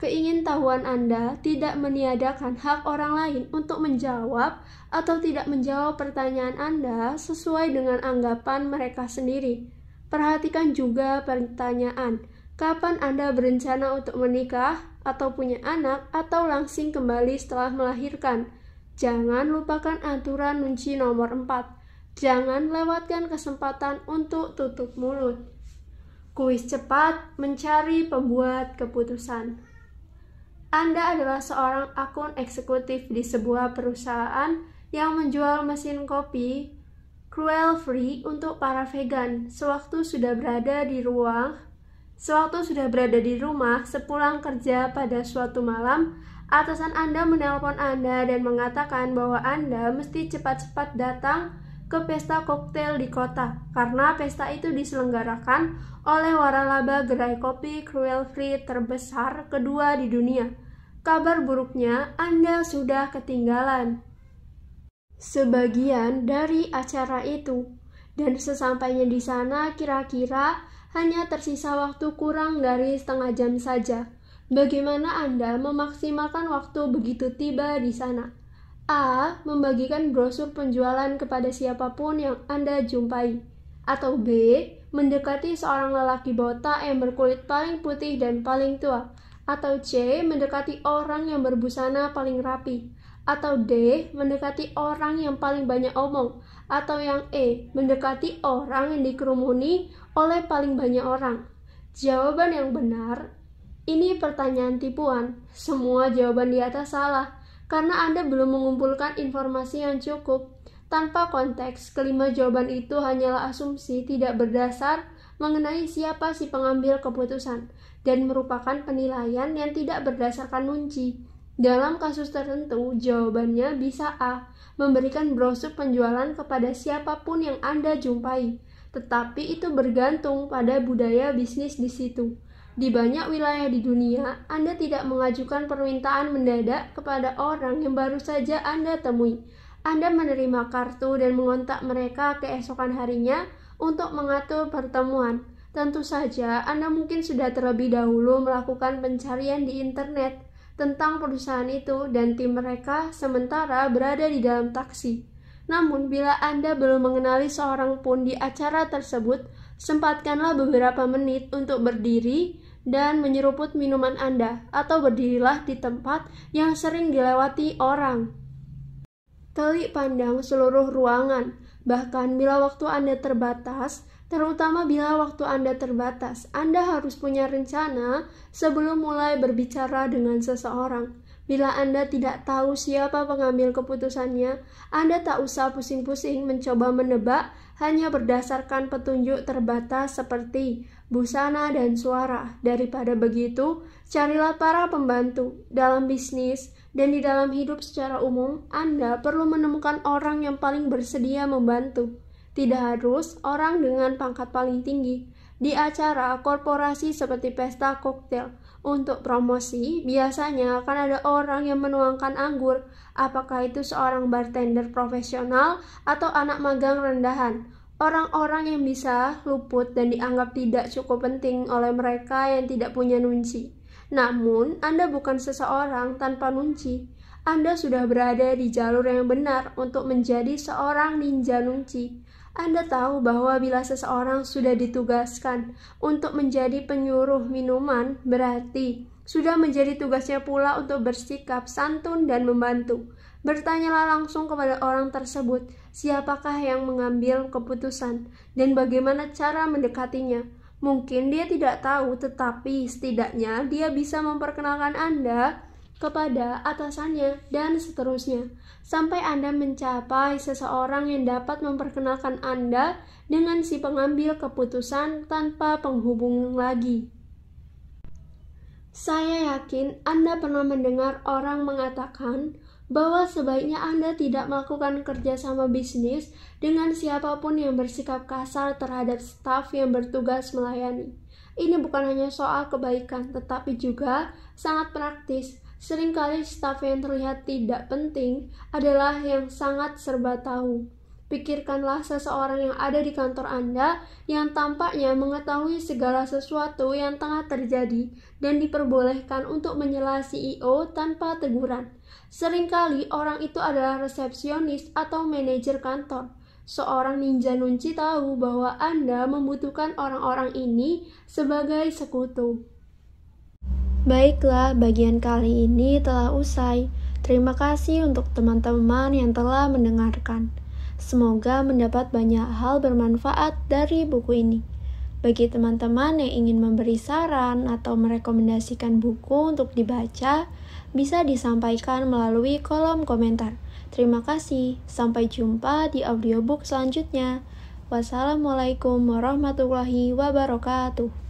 Keingintahuan Anda tidak meniadakan hak orang lain untuk menjawab atau tidak menjawab pertanyaan Anda sesuai dengan anggapan mereka sendiri. Perhatikan juga pertanyaan, kapan Anda berencana untuk menikah atau punya anak atau langsing kembali setelah melahirkan. Jangan lupakan aturan kunci nomor 4. Jangan lewatkan kesempatan untuk tutup mulut. Kuis cepat mencari pembuat keputusan. Anda adalah seorang akun eksekutif di sebuah perusahaan yang menjual mesin kopi cruel free untuk para vegan sewaktu sudah berada di ruang sewaktu sudah berada di rumah sepulang kerja pada suatu malam atasan Anda menelpon Anda dan mengatakan bahwa Anda mesti cepat-cepat datang ke pesta koktail di kota karena pesta itu diselenggarakan oleh waralaba gerai kopi cruel free terbesar kedua di dunia. Kabar buruknya, Anda sudah ketinggalan sebagian dari acara itu. Dan sesampainya di sana kira-kira hanya tersisa waktu kurang dari setengah jam saja. Bagaimana Anda memaksimalkan waktu begitu tiba di sana? A. Membagikan brosur penjualan kepada siapapun yang Anda jumpai. Atau B. Mendekati seorang lelaki botak yang berkulit paling putih dan paling tua. Atau C. Mendekati orang yang berbusana paling rapi. Atau D. Mendekati orang yang paling banyak omong. Atau yang E. Mendekati orang yang dikerumuni oleh paling banyak orang. Jawaban yang benar ini pertanyaan tipuan. Semua jawaban di atas salah karena Anda belum mengumpulkan informasi yang cukup. Tanpa konteks, kelima jawaban itu hanyalah asumsi tidak berdasar mengenai siapa si pengambil keputusan dan merupakan penilaian yang tidak berdasarkan kunci. Dalam kasus tertentu, jawabannya bisa A. Memberikan brosur penjualan kepada siapapun yang Anda jumpai. Tetapi itu bergantung pada budaya bisnis di situ. Di banyak wilayah di dunia, Anda tidak mengajukan permintaan mendadak kepada orang yang baru saja Anda temui. Anda menerima kartu dan mengontak mereka keesokan harinya untuk mengatur pertemuan. Tentu saja, Anda mungkin sudah terlebih dahulu melakukan pencarian di internet tentang perusahaan itu dan tim mereka sementara berada di dalam taksi. Namun, bila Anda belum mengenali seorang pun di acara tersebut, sempatkanlah beberapa menit untuk berdiri dan menyeruput minuman Anda, atau berdirilah di tempat yang sering dilewati orang. Telik pandang seluruh ruangan, bahkan bila waktu Anda terbatas, terutama bila waktu Anda terbatas. Anda harus punya rencana sebelum mulai berbicara dengan seseorang. Bila Anda tidak tahu siapa pengambil keputusannya, Anda tak usah pusing-pusing mencoba menebak hanya berdasarkan petunjuk terbatas seperti busana, dan suara. Daripada begitu, carilah para pembantu dalam bisnis dan di dalam hidup secara umum. Anda perlu menemukan orang yang paling bersedia membantu, tidak harus orang dengan pangkat paling tinggi. Di acara korporasi seperti pesta koktail, untuk promosi, biasanya akan ada orang yang menuangkan anggur, apakah itu seorang bartender profesional atau anak magang rendahan orang-orang yang bisa luput dan dianggap tidak cukup penting oleh mereka yang tidak punya nunci. Namun, Anda bukan seseorang tanpa nunci. Anda sudah berada di jalur yang benar untuk menjadi seorang ninja nunci. Anda tahu bahwa bila seseorang sudah ditugaskan untuk menjadi penyuruh minuman, berarti sudah menjadi tugasnya pula untuk bersikap santun dan membantu. Bertanyalah langsung kepada orang tersebut, siapakah yang mengambil keputusan dan bagaimana cara mendekatinya. Mungkin dia tidak tahu, tetapi setidaknya dia bisa memperkenalkan Anda kepada atasannya dan seterusnya, sampai Anda mencapai seseorang yang dapat memperkenalkan Anda dengan si pengambil keputusan tanpa penghubung lagi. Saya yakin Anda pernah mendengar orang mengatakan bahwa sebaiknya Anda tidak melakukan kerjasama bisnis dengan siapapun yang bersikap kasar terhadap staf yang bertugas melayani. Ini bukan hanya soal kebaikan, tetapi juga sangat praktis. Seringkali staf yang terlihat tidak penting adalah yang sangat serba tahu. Pikirkanlah seseorang yang ada di kantor Anda yang tampaknya mengetahui segala sesuatu yang tengah terjadi dan diperbolehkan untuk menyela CEO tanpa teguran. Seringkali orang itu adalah resepsionis atau manajer kantor. Seorang ninja nunci tahu bahwa Anda membutuhkan orang-orang ini sebagai sekutu. Baiklah, bagian kali ini telah usai. Terima kasih untuk teman-teman yang telah mendengarkan. Semoga mendapat banyak hal bermanfaat dari buku ini. Bagi teman-teman yang ingin memberi saran atau merekomendasikan buku untuk dibaca, bisa disampaikan melalui kolom komentar. Terima kasih, sampai jumpa di audiobook selanjutnya. Wassalamualaikum warahmatullahi wabarakatuh.